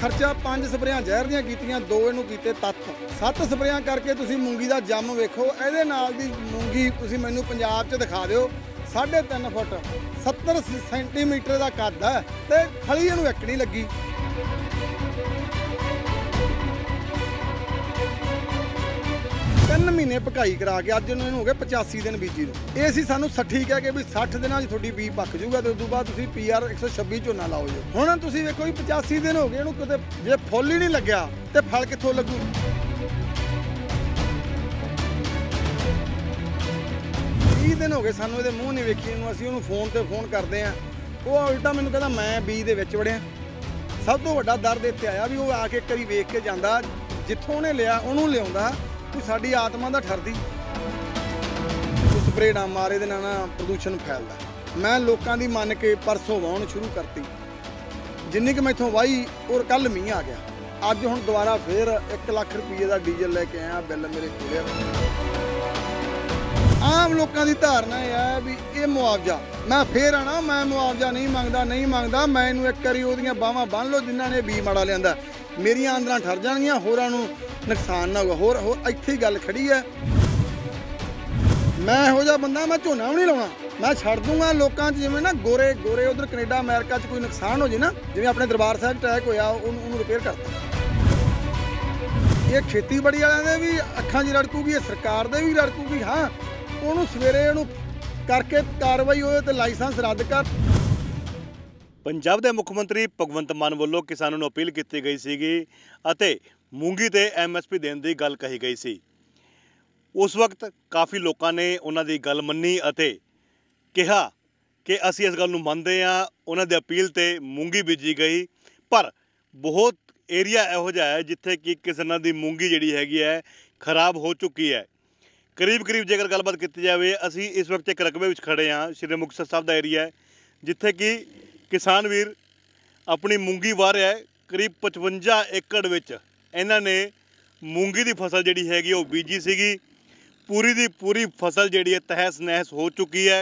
ਖਰਚਾ ਪੰਜ ਸਪਰੇਆਂ ਜ਼ਹਿਰ ਦੀਆਂ ਕੀਤੀਆਂ ਦੋ ਇਹਨੂੰ ਕੀਤੇ ਤੱਤ ਸੱਤ ਸਪਰੇਆਂ ਕਰਕੇ ਤੁਸੀਂ ਮੂੰਗੀ ਦਾ ਜੰਮ ਵੇਖੋ ਇਹਦੇ ਨਾਲ ਦੀ ਮੂੰਗੀ ਤੁਸੀਂ ਮੈਨੂੰ ਪੰਜਾਬ 'ਚ ਦਿਖਾ ਦਿਓ 3.5 ਫੁੱਟ 70 ਸੈਂਟੀਮੀਟਰ ਦਾ ਕੱਦ ਹੈ ਤੇ ਖਲੀ ਇਹਨੂੰ ਇੱਕ ਨਹੀਂ ਲੱਗੀ 3 ਮਹੀਨੇ ਪਕਾਈ ਕਰਾ ਕੇ ਅੱਜ ਨੂੰ ਇਹਨੂੰ ਹੋ ਗਏ 85 ਦਿਨ ਬੀਜੀ ਨੂੰ ਇਹ ਸੀ ਸਾਨੂੰ 60 ਕਹਿ ਕੇ ਵੀ 60 ਦਿਨਾਂ 'ਚ ਤੁਹਾਡੀ ਬੀ ਪੱਕ ਜਾਊਗਾ ਤੇ ਉਸ ਤੋਂ ਬਾਅਦ ਤੁਸੀਂ ਪੀਆਰ 126 ਝੋਨਾ ਲਾਓ ਜੀ ਹੁਣ ਤੁਸੀਂ ਵੇਖੋ ਵੀ 85 ਦਿਨ ਹੋ ਗਏ ਇਹਨੂੰ ਕਿਤੇ ਜੇ ਫੁੱਲ ਹੀ ਨਹੀਂ ਲੱਗਿਆ ਤੇ ਫਲ ਕਿੱਥੋਂ ਲੱਗੂ ਦਿਨ ਹੋ ਗਏ ਸਾਨੂੰ ਇਹਦੇ ਮੂੰਹ ਨਹੀਂ ਵੇਖੀ ਇਹਨੂੰ ਅਸੀਂ ਉਹਨੂੰ ਫੋਨ ਤੇ ਫੋਨ ਕਰਦੇ ਆ ਉਹ ਉਲਟਾ ਮੈਨੂੰ ਕਹਿੰਦਾ ਮੈਂ ਬੀ ਦੇ ਵਿੱਚ ਵੜਿਆ ਸਭ ਤੋਂ ਵੱਡਾ ਦਰਦ ਇੱਥੇ ਆਇਆ ਵੀ ਉਹ ਆ ਕੇ ਇੱਕ ਵਾਰੀ ਵੇਖ ਕੇ ਜਾਂਦਾ ਜਿੱਥੋਂ ਉਹਨੇ ਲਿਆ ਉਹਨੂੰ ਲਿਆਉਂਦਾ ਕਿ ਸਾਡੀ ਆਤਮਾ ਦਾ ਠਰਦੀ ਤੂੰ ਸਪਰੇ ਨਾ ਮਾਰੇ ਦੇ ਨਾਲ ਨਾ ਪ੍ਰਦੂਸ਼ਣ ਫੈਲਦਾ ਮੈਂ ਲੋਕਾਂ ਦੀ ਮੰਨ ਕੇ ਪਰਸੋਂ ਵਾਉਣ ਸ਼ੁਰੂ ਕਰਤੀ ਜਿੰਨੀ ਕਿ ਮੈਥੋਂ ਵਾਈ ਔਰ ਕੱਲ ਮੀਂਹ ਆ ਗਿਆ ਅੱਜ ਹੁਣ ਦੁਬਾਰਾ ਫੇਰ 1 ਲੱਖ ਰੁਪਏ ਦਾ ਡੀਜ਼ਲ ਲੈ ਕੇ ਆਇਆ ਬਿੱਲ ਮੇਰੇ ਕੋਲੇ ਆਮ ਲੋਕਾਂ ਦੀ ਧਾਰਨਾ ਇਹ ਹੈ ਵੀ ਇਹ ਮੁਆਵਜ਼ਾ ਮੈਂ ਫੇਰ ਆਣਾ ਮੈਂ ਮੁਆਵਜ਼ਾ ਨਹੀਂ ਮੰਗਦਾ ਨਹੀਂ ਮੰਗਦਾ ਮੈਨੂੰ ਇੱਕ ਕਰੀ ਉਹਦੀਆਂ ਬਾਹਾਂ ਬੰਨ ਲਓ ਜਿਨ੍ਹਾਂ ਨੇ ਬੀ ਮਾੜਾ ਲਿਆਂਦਾ ਮੇਰੀਆਂ ਆਂਦਰਾਂ ਠਰ ਜਾਣਗੀਆਂ ਹੋਰਾਂ ਨੂੰ ਨੁਕਸਾਨ ਨਾ ਹੋਵੇ ਹੋਰ ਹੋਰ ਇੱਥੇ ਹੀ ਗੱਲ ਖੜੀ ਹੈ ਮੈਂ ਹੋ ਜਾ ਬੰਦਾ ਮੈਂ ਝੋਨਾ ਵੀ ਨਹੀਂ ਲਾਉਣਾ ਮੈਂ ਛੱਡ ਦੂੰਗਾ ਲੋਕਾਂ 'ਚ ਜਿਵੇਂ ਨਾ ਗੋਰੇ ਗੋਰੇ ਉਧਰ ਕੈਨੇਡਾ ਅਮਰੀਕਾ 'ਚ ਕੋਈ ਨੁਕਸਾਨ ਹੋ ਜੇ ਨਾ ਜਿਵੇਂ ਆਪਣੇ ਦਰਬਾਰ ਸਾਹਿਬ ਅਟੈਕ ਹੋਇਆ ਉਹਨੂੰ ਉਹਨੂੰ ਰਿਪੇਅਰ ਕਰਦਾ ਇਹ ਖੇਤੀਬਾੜੀ ਵਾਲਿਆਂ ਦੇ ਵੀ ਅੱਖਾਂ 'ਚ ਰੜਕੂਗੀ ਇਹ ਸਰਕਾਰ ਦੇ ਵੀ ਰੜਕੂਗੀ ਹਾਂ ਉਹਨੂੰ ਸਵੇਰੇ ਉਹਨੂੰ ਕਰਕੇ ਕਾਰਵਾਈ ਹੋਵੇ ਤੇ ਲਾਇਸੈਂਸ ਰੱਦ ਕਰ ਪੰਜਾਬ ਦੇ ਮੁੱਖ ਮੰਤਰੀ ਭਗਵੰਤ ਮਾਨ ਵੱਲੋਂ ਕਿਸਾਨਾਂ ਨੂੰ ਅਪੀਲ ਕੀਤੀ ਗਈ ਸੀਗੀ ਅਤੇ ਮੂੰਗੀ ਤੇ ਐਮਐਸਪੀ ਦੇਣ ਦੀ ਗੱਲ ਕਹੀ ਗਈ ਸੀ ਉਸ ਵਕਤ ਕਾਫੀ ਲੋਕਾਂ ਨੇ ਉਹਨਾਂ ਦੀ ਗੱਲ ਮੰਨੀ ਅਤੇ ਕਿਹਾ ਕਿ ਅਸੀਂ ਇਸ ਗੱਲ ਨੂੰ ਮੰਨਦੇ ਹਾਂ ਉਹਨਾਂ ਦੇ ਅਪੀਲ ਤੇ ਮੂੰਗੀ ਬੀਜੀ ਗਈ ਪਰ ਬਹੁਤ ਏਰੀਆ ਇਹੋ ਜਿਹਾ ਹੈ ਜਿੱਥੇ ਕਿ ਕਿਸਾਨਾਂ ਦੀ ਮੂੰਗੀ ਜਿਹੜੀ ਹੈਗੀ ਹੈ ਖਰਾਬ ਹੋ ਚੁੱਕੀ ਹੈ ਕਰੀਬ ਕਰੀਬ ਜੇਕਰ ਗੱਲਬਾਤ ਕੀਤੀ ਜਾਵੇ ਅਸੀਂ ਇਸ ਵਕਤ ਇੱਕ ਰਕਬੇ ਵਿੱਚ ਖੜੇ ਹਾਂ ਸ਼੍ਰੀ ਮੁਕਤਸਰ ਸਾਹਿਬ ਦਾ ਏਰੀਆ ਹੈ ਜਿੱਥੇ ਕਿ ਕਿਸਾਨ ਵੀਰ ਆਪਣੀ ਮੂੰਗੀ ਵਾਰਿਆ ਕਰੀਬ 55 ਏਕੜ ਵਿੱਚ ਇਹਨਾਂ ਨੇ ਮੂੰਗੀ ਦੀ ਫਸਲ ਜਿਹੜੀ ਹੈਗੀ ਉਹ ਬੀਜੀ ਸੀਗੀ ਪੂਰੀ ਦੀ ਪੂਰੀ ਫਸਲ ਜਿਹੜੀ ਹੈ ਤਹਿਸ ਨਹਿਸ ਹੋ ਚੁੱਕੀ ਹੈ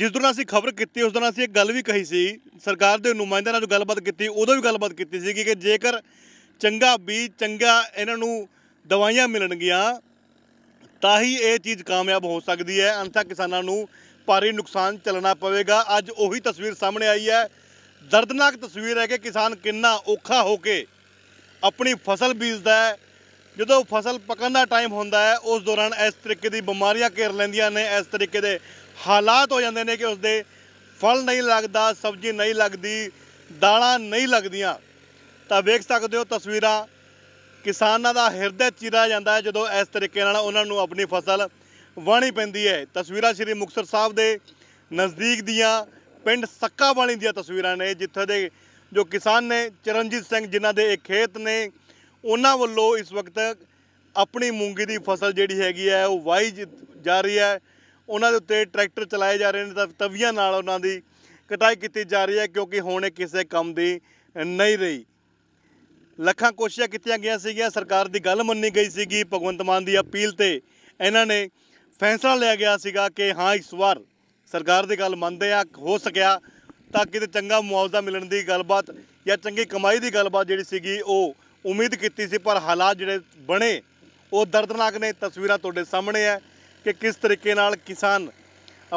ਜਿਸ ਦਿਨ ਅਸੀਂ ਖਬਰ ਕੀਤੀ ਉਸ ਦਿਨ ਅਸੀਂ ਇੱਕ ਗੱਲ ਵੀ ਕਹੀ ਸੀ ਸਰਕਾਰ ਦੇ ਨੁਮਾਇੰਦਿਆਂ ਨਾਲ ਜੋ ਗੱਲਬਾਤ ਕੀਤੀ ਉਦੋਂ ਵੀ ਗੱਲਬਾਤ ਕੀਤੀ ਸੀ ਕਿ ਜੇਕਰ ਚੰਗਾ ਬੀਜ ਚੰਗਾ ਇਹਨਾਂ ਨੂੰ ਦਵਾਈਆਂ ਮਿਲਣਗੀਆਂ ਤਾਂ ਹੀ ਇਹ ਚੀਜ਼ ਕਾਮਯਾਬ ਹੋ ਸਕਦੀ ਹੈ ਅੰਤਾ ਕਿਸਾਨਾਂ ਨੂੰ ਭਾਰੀ ਨੁਕਸਾਨ ਚਲਣਾ ਪਵੇਗਾ ਅੱਜ ਉਹੀ ਤਸਵੀਰ ਸਾਹਮਣੇ ਆਈ ਹੈ ਦਰਦਨਾਕ ਤਸਵੀਰ ਹੈ ਕਿ ਕਿਸਾਨ ਕਿੰਨਾ ਔਖਾ ਹੋ ਕੇ ਆਪਣੀ ਫਸਲ ਬੀਜਦਾ ਹੈ ਜਦੋਂ ਫਸਲ ਪੱਕਣ ਦਾ ਟਾਈਮ ਹੁੰਦਾ ਹੈ ਉਸ ਦੌਰਾਨ ਇਸ ਤਰੀਕੇ ਦੀ ਬਿਮਾਰੀਆਂ ਘੇਰ ਲੈਂਦੀਆਂ ਨੇ ਇਸ ਤਰੀਕੇ ਦੇ ਹਾਲਾਤ ਹੋ ਜਾਂਦੇ ਨੇ ਕਿ ਉਸਦੇ ਫਲ ਨਹੀਂ ਲੱਗਦਾ ਸਬਜ਼ੀ ਨਹੀਂ ਲੱਗਦੀ ਦਾਣਾਂ ਨਹੀਂ ਲੱਗਦੀਆਂ ਤਾਂ ਵੇਖ ਸਕਦੇ ਹੋ ਤਸਵੀਰਾਂ ਕਿਸਾਨਾਂ ਦਾ ਹਿਰਦੇ ਚੀਰਾ ਜਾਂਦਾ ਹੈ ਜਦੋਂ ਇਸ ਤਰੀਕੇ ਨਾਲ ਉਹਨਾਂ ਨੂੰ ਆਪਣੀ ਫਸਲ ਵਾਣੀ ਪੈਂਦੀ ਹੈ ਤਸਵੀਰਾਂ ਸ੍ਰੀ ਮੁਕਤਸਰ ਸਾਹਿਬ ਦੇ ਨਜ਼ਦੀਕ ਦੀਆਂ ਪਿੰਡ ਸੱਕਾ ਵਾਲੀ ਦੀਆਂ ਤਸਵੀਰਾਂ ਨੇ ਜਿੱਥੇ ਦੇ ਜੋ ਕਿਸਾਨ ਨੇ ਚਰਨਜੀਤ ਸਿੰਘ ਜਿਨ੍ਹਾਂ ਦੇ ਇੱਕ ਖੇਤ ਨੇ ਉਹਨਾਂ ਵੱਲੋਂ ਇਸ ਵਕਤ ਆਪਣੀ ਮੂੰਗੀ ਦੀ ਫਸਲ ਜਿਹੜੀ ਹੈਗੀ ਹੈ ਉਹ ਵਾਈ ਜਾ ਰਹੀ ਹੈ ਉਹਨਾਂ ਦੇ ਉੱਤੇ ਟਰੈਕਟਰ ਚਲਾਏ ਜਾ ਰਹੇ ਨੇ ਤਾਂ ਤਵੀਆਂ ਨਾਲ ਉਹਨਾਂ ਦੀ ਕਟਾਈ ਕੀਤੀ ਜਾ ਰਹੀ ਹੈ ਕਿਉਂਕਿ ਹੁਣ ਕਿਸੇ ਕੰਮ ਦੀ ਨਹੀਂ ਰਹੀ ਲੱਖਾਂ ਕੋਸ਼ਿਸ਼ਾਂ ਕੀਤੀਆਂ ਗਈਆਂ ਸੀਗੀਆਂ ਸਰਕਾਰ ਦੀ ਗੱਲ ਮੰਨੀ ਗਈ ਸੀਗੀ ਭਗਵੰਤ ਮਾਨ ਦੀ ਅਪੀਲ ਤੇ ਇਹਨਾਂ ਨੇ ਫੈਸਲਾ ਲਿਆ ਗਿਆ ਸੀਗਾ ਕਿ ਹਾਂ ਇਸ ਵਾਰ ਸਰਕਾਰ ਦੀ ਗੱਲ ਮੰਨਦੇ ਆ ਹੋ ਸਕਿਆ ਤਾਂ ਕਿਤੇ ਚੰਗਾ ਮੁਆਵਜ਼ਾ ਮਿਲਣ ਦੀ ਗੱਲਬਾਤ ਜਾਂ ਚੰਗੀ ਕਮਾਈ ਦੀ ਗੱਲਬਾਤ ਜਿਹੜੀ ਸੀਗੀ ਉਹ ਉਮੀਦ ਕੀਤੀ ਸੀ ਪਰ ਹਾਲਾਤ ਜਿਹੜੇ ਬਣੇ ਉਹ ਦਰਦਨਾਕ ਨੇ ਤਸਵੀਰਾਂ ਤੁਹਾਡੇ ਸਾਹਮਣੇ ਆ ਕਿ ਕਿਸ ਤਰੀਕੇ ਨਾਲ ਕਿਸਾਨ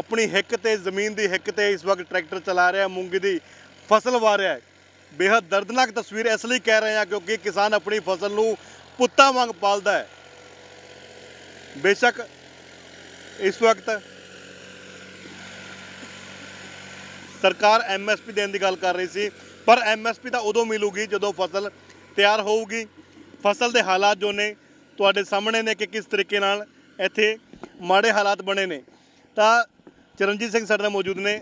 ਆਪਣੀ ਹਿੱਕ ਤੇ ਜ਼ਮੀਨ ਦੀ ਹਿੱਕ ਤੇ ਇਸ ਵਕਤ ਟਰੈਕਟਰ ਚਲਾ ਰਿਹਾ ਮੂੰਗੀ ਦੀ ਫਸਲ ਰਿਹਾ ਹੈ ਬੇहद ਦਰਦਨਾਕ ਤਸਵੀਰ ਇਸ ਲਈ ਕਹਿ ਰਹੇ ਆ ਕਿਉਂਕਿ ਕਿਸਾਨ ਆਪਣੀ ਫਸਲ ਨੂੰ ਪੁੱਤਾਂ ਵਾਂਗ ਪਾਲਦਾ ਹੈ ਬੇਸ਼ੱਕ ਇਸ ਵਕਤ ਸਰਕਾਰ ਐਮਐਸਪੀ ਦੇਣ ਦੀ ਗੱਲ ਕਰ ਰਹੀ ਸੀ ਪਰ ਐਮਐਸਪੀ ਤਾਂ ਉਦੋਂ ਮਿਲੂਗੀ ਜਦੋਂ ਫਸਲ ਤਿਆਰ ਹੋਊਗੀ ਫਸਲ ਦੇ ਹਾਲਾਤ ਜੋ ਨੇ ਤੁਹਾਡੇ ਸਾਹਮਣੇ ਨੇ ਕਿ ਕਿਸ ਤਰੀਕੇ ਨਾਲ ਇੱਥੇ ਮਾੜੇ ਹਾਲਾਤ ਬਣੇ ਨੇ ਤਾਂ ਚਰਨਜੀਤ ਸਿੰਘ ਸਾਡੇ ਨਾਲ ਮੌਜੂਦ ਨੇ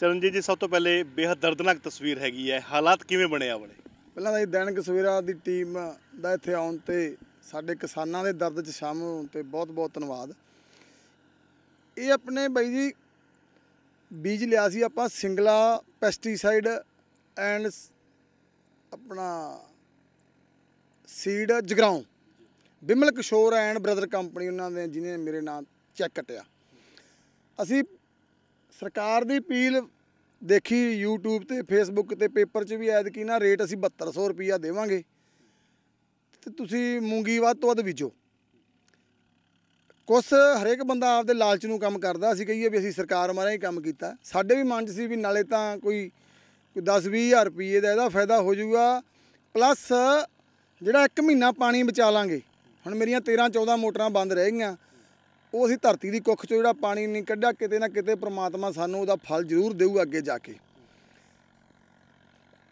ਚਰਨਜੀਤ ਜੀ ਸਭ ਤੋਂ ਪਹਿਲੇ ਬੇਹਦ ਦਰਦਨਾਕ ਤਸਵੀਰ ਹੈਗੀ ਹੈ ਹਾਲਾਤ ਕਿਵੇਂ ਬਣੇ ਆ ਬਣੇ ਪਹਿਲਾਂ ਤਾਂ ਇਹ ਦੈਨਿਕ ਸਵੇਰਾ ਦੀ ਟੀਮ ਦਾ ਇੱਥੇ ਆਉਣ ਤੇ ਸਾਡੇ ਕਿਸਾਨਾਂ ਦੇ ਦਰਦ 'ਚ ਸ਼ਾਮਲ ਹੋਣ ਤੇ ਬਹੁਤ ਬਹੁਤ ਧੰਨਵਾਦ ਇਹ ਆਪਣੇ ਬਾਈ ਜੀ ਬੀਜ ਲਿਆ ਸੀ ਆਪਾਂ ਸਿੰਗਲਾ ਪੈਸਟੀਸਾਈਡ ਐਂਡ ਆਪਣਾ seed Jagraon Bimal Kishore and brother company ਉਹਨਾਂ ਦੇ ਜਿਨੇ ਮੇਰੇ ਨਾਮ ਚੈੱਕ ਕਟਿਆ ਅਸੀਂ ਸਰਕਾਰ ਦੀ ਅਪੀਲ ਦੇਖੀ YouTube ਤੇ Facebook ਤੇ ਪੇਪਰ 'ਚ ਵੀ ਐਦ ਕੀ ਨਾ ਰੇਟ ਅਸੀਂ 7200 ਰੁਪਿਆ ਦੇਵਾਂਗੇ ਤੇ ਤੁਸੀਂ ਮੂੰਗੀ ਵੱਧ ਤੋਂ ਵੱਧ ਬੀਜੋ ਕੁਸ ਹਰੇਕ ਬੰਦਾ ਆਪਦੇ ਲਾਲਚ ਨੂੰ ਕੰਮ ਕਰਦਾ ਅਸੀਂ ਕਹੀਏ ਵੀ ਅਸੀਂ ਸਰਕਾਰ ਮਾਰੇ ਕੰਮ ਕੀਤਾ ਸਾਡੇ ਵੀ ਮਨ 'ਚ ਸੀ ਵੀ ਨਾਲੇ ਤਾਂ ਕੋਈ 10-20000 ਰੁਪਏ ਦਾ ਇਹਦਾ ਫਾਇਦਾ ਹੋ ਜਾਊਗਾ ਪਲੱਸ ਜਿਹੜਾ 1 ਮਹੀਨਾ ਪਾਣੀ ਬਚਾ ਲਾਂਗੇ ਹੁਣ ਮੇਰੀਆਂ 13-14 ਮੋਟਰਾਂ ਬੰਦ ਰਹਿ ਗਈਆਂ ਉਹ ਅਸੀਂ ਧਰਤੀ ਦੀ ਕੁੱਖ 'ਚੋਂ ਜਿਹੜਾ ਪਾਣੀ ਨਹੀਂ ਕੱਢਿਆ ਕਿਤੇ ਨਾ ਕਿਤੇ ਪ੍ਰਮਾਤਮਾ ਸਾਨੂੰ ਉਹਦਾ ਫਲ ਜ਼ਰੂਰ ਦੇਊ ਅੱਗੇ ਜਾ ਕੇ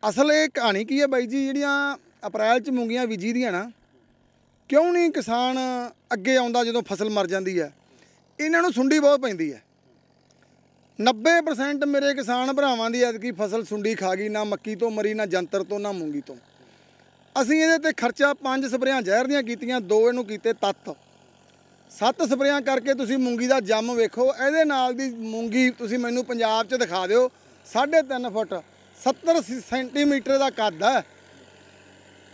ਅਸਲ ਇਹ ਕਹਾਣੀ ਕੀ ਹੈ ਬਾਈ ਜੀ ਜਿਹੜੀਆਂ ਅਪ੍ਰੈਲ 'ਚ ਮੂੰਗੀਆਂ ਬੀਜੀ ਦੀਆਂ ਨਾ ਕਿਉਂ ਨਹੀਂ ਕਿਸਾਨ ਅੱਗੇ ਆਉਂਦਾ ਜਦੋਂ ਫਸਲ ਮਰ ਜਾਂਦੀ ਹੈ ਇਹਨਾਂ ਨੂੰ ਸੁੰਡੀ ਬਹੁਤ ਪੈਂਦੀ ਹੈ 90% ਮੇਰੇ ਕਿਸਾਨ ਭਰਾਵਾਂ ਦੀ ਐਤਕੀ ਫਸਲ ਸੁੰਡੀ ਖਾ ਗਈ ਨਾ ਮੱਕੀ ਤੋਂ ਮਰੀ ਨਾ ਜੰਤਰ ਤੋਂ ਨਾ ਮੂੰਗੀ ਤੋਂ ਅਸੀਂ ਇਹਦੇ ਤੇ ਖਰਚਾ ਪੰਜ ਸਪਰੇਆਂ ਜ਼ਹਿਰ ਦੀਆਂ ਕੀਤੀਆਂ ਦੋ ਇਹਨੂੰ ਕੀਤੇ ਤੱਤ ਸੱਤ ਸਪਰੇਆਂ ਕਰਕੇ ਤੁਸੀਂ ਮੂੰਗੀ ਦਾ ਜੰਮ ਵੇਖੋ ਇਹਦੇ ਨਾਲ ਦੀ ਮੂੰਗੀ ਤੁਸੀਂ ਮੈਨੂੰ ਪੰਜਾਬ 'ਚ ਦਿਖਾ ਦਿਓ 3.5 ਫੁੱਟ 70 ਸੈਂਟੀਮੀਟਰ ਦਾ ਕੱਦ ਹੈ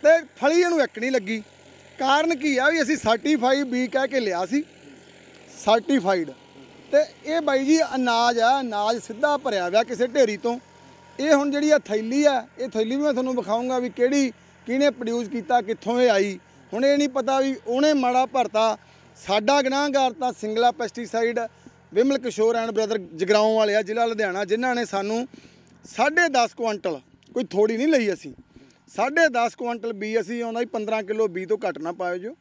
ਤੇ ਫਲੀ ਇਹਨੂੰ ਇੱਕ ਨਹੀਂ ਲੱਗੀ ਕਾਰਨ ਕੀ ਆ ਵੀ ਅਸੀਂ ਸਰਟੀਫਾਈ ਬੀ ਕਹਿ ਕੇ ਲਿਆ ਸੀ ਸਰਟੀਫਾਈਡ ਤੇ ਇਹ ਬਾਈ ਜੀ ਅਨਾਜ ਆ ਅਨਾਜ ਸਿੱਧਾ ਭਰਿਆ ਹੋਇਆ ਕਿਸੇ ਢੇਰੀ ਤੋਂ ਇਹ ਹੁਣ ਜਿਹੜੀ ਆ ਥੈਲੀ ਆ ਇਹ ਥੈਲੀ ਵੀ ਮੈਂ ਤੁਹਾਨੂੰ ਵਿਖਾਉਂਗਾ ਵੀ ਕਿਹੜੀ ਕਿਹਨੇ ਪ੍ਰੋਡਿਊਸ ਕੀਤਾ ਕਿੱਥੋਂ ਇਹ ਆਈ ਹੁਣ ਇਹ ਨਹੀਂ ਪਤਾ ਵੀ ਉਹਨੇ ਮਾੜਾ ਭਰਤਾ ਸਾਡਾ ਗਨਾਹਗਾਰ ਤਾਂ Singla pesticide Vimal Kishore and brother Jagraon ਵਾਲੇ ਆ ਜ਼ਿਲ੍ਹਾ ਲੁਧਿਆਣਾ ਜਿਨ੍ਹਾਂ ਨੇ ਸਾਨੂੰ 10.5 ਕੁਇੰਟਲ ਕੋਈ ਥੋੜੀ ਨਹੀਂ ਲਈ ਅਸੀਂ 10.5 ਕੁਇੰਟਲ ਬੀ ਅਸੀਂ ਆਉਂਦਾ ਜੀ 15 ਕਿਲੋ ਬੀ ਤੋਂ ਘਟਣਾ ਪਾਇਓ ਜੋ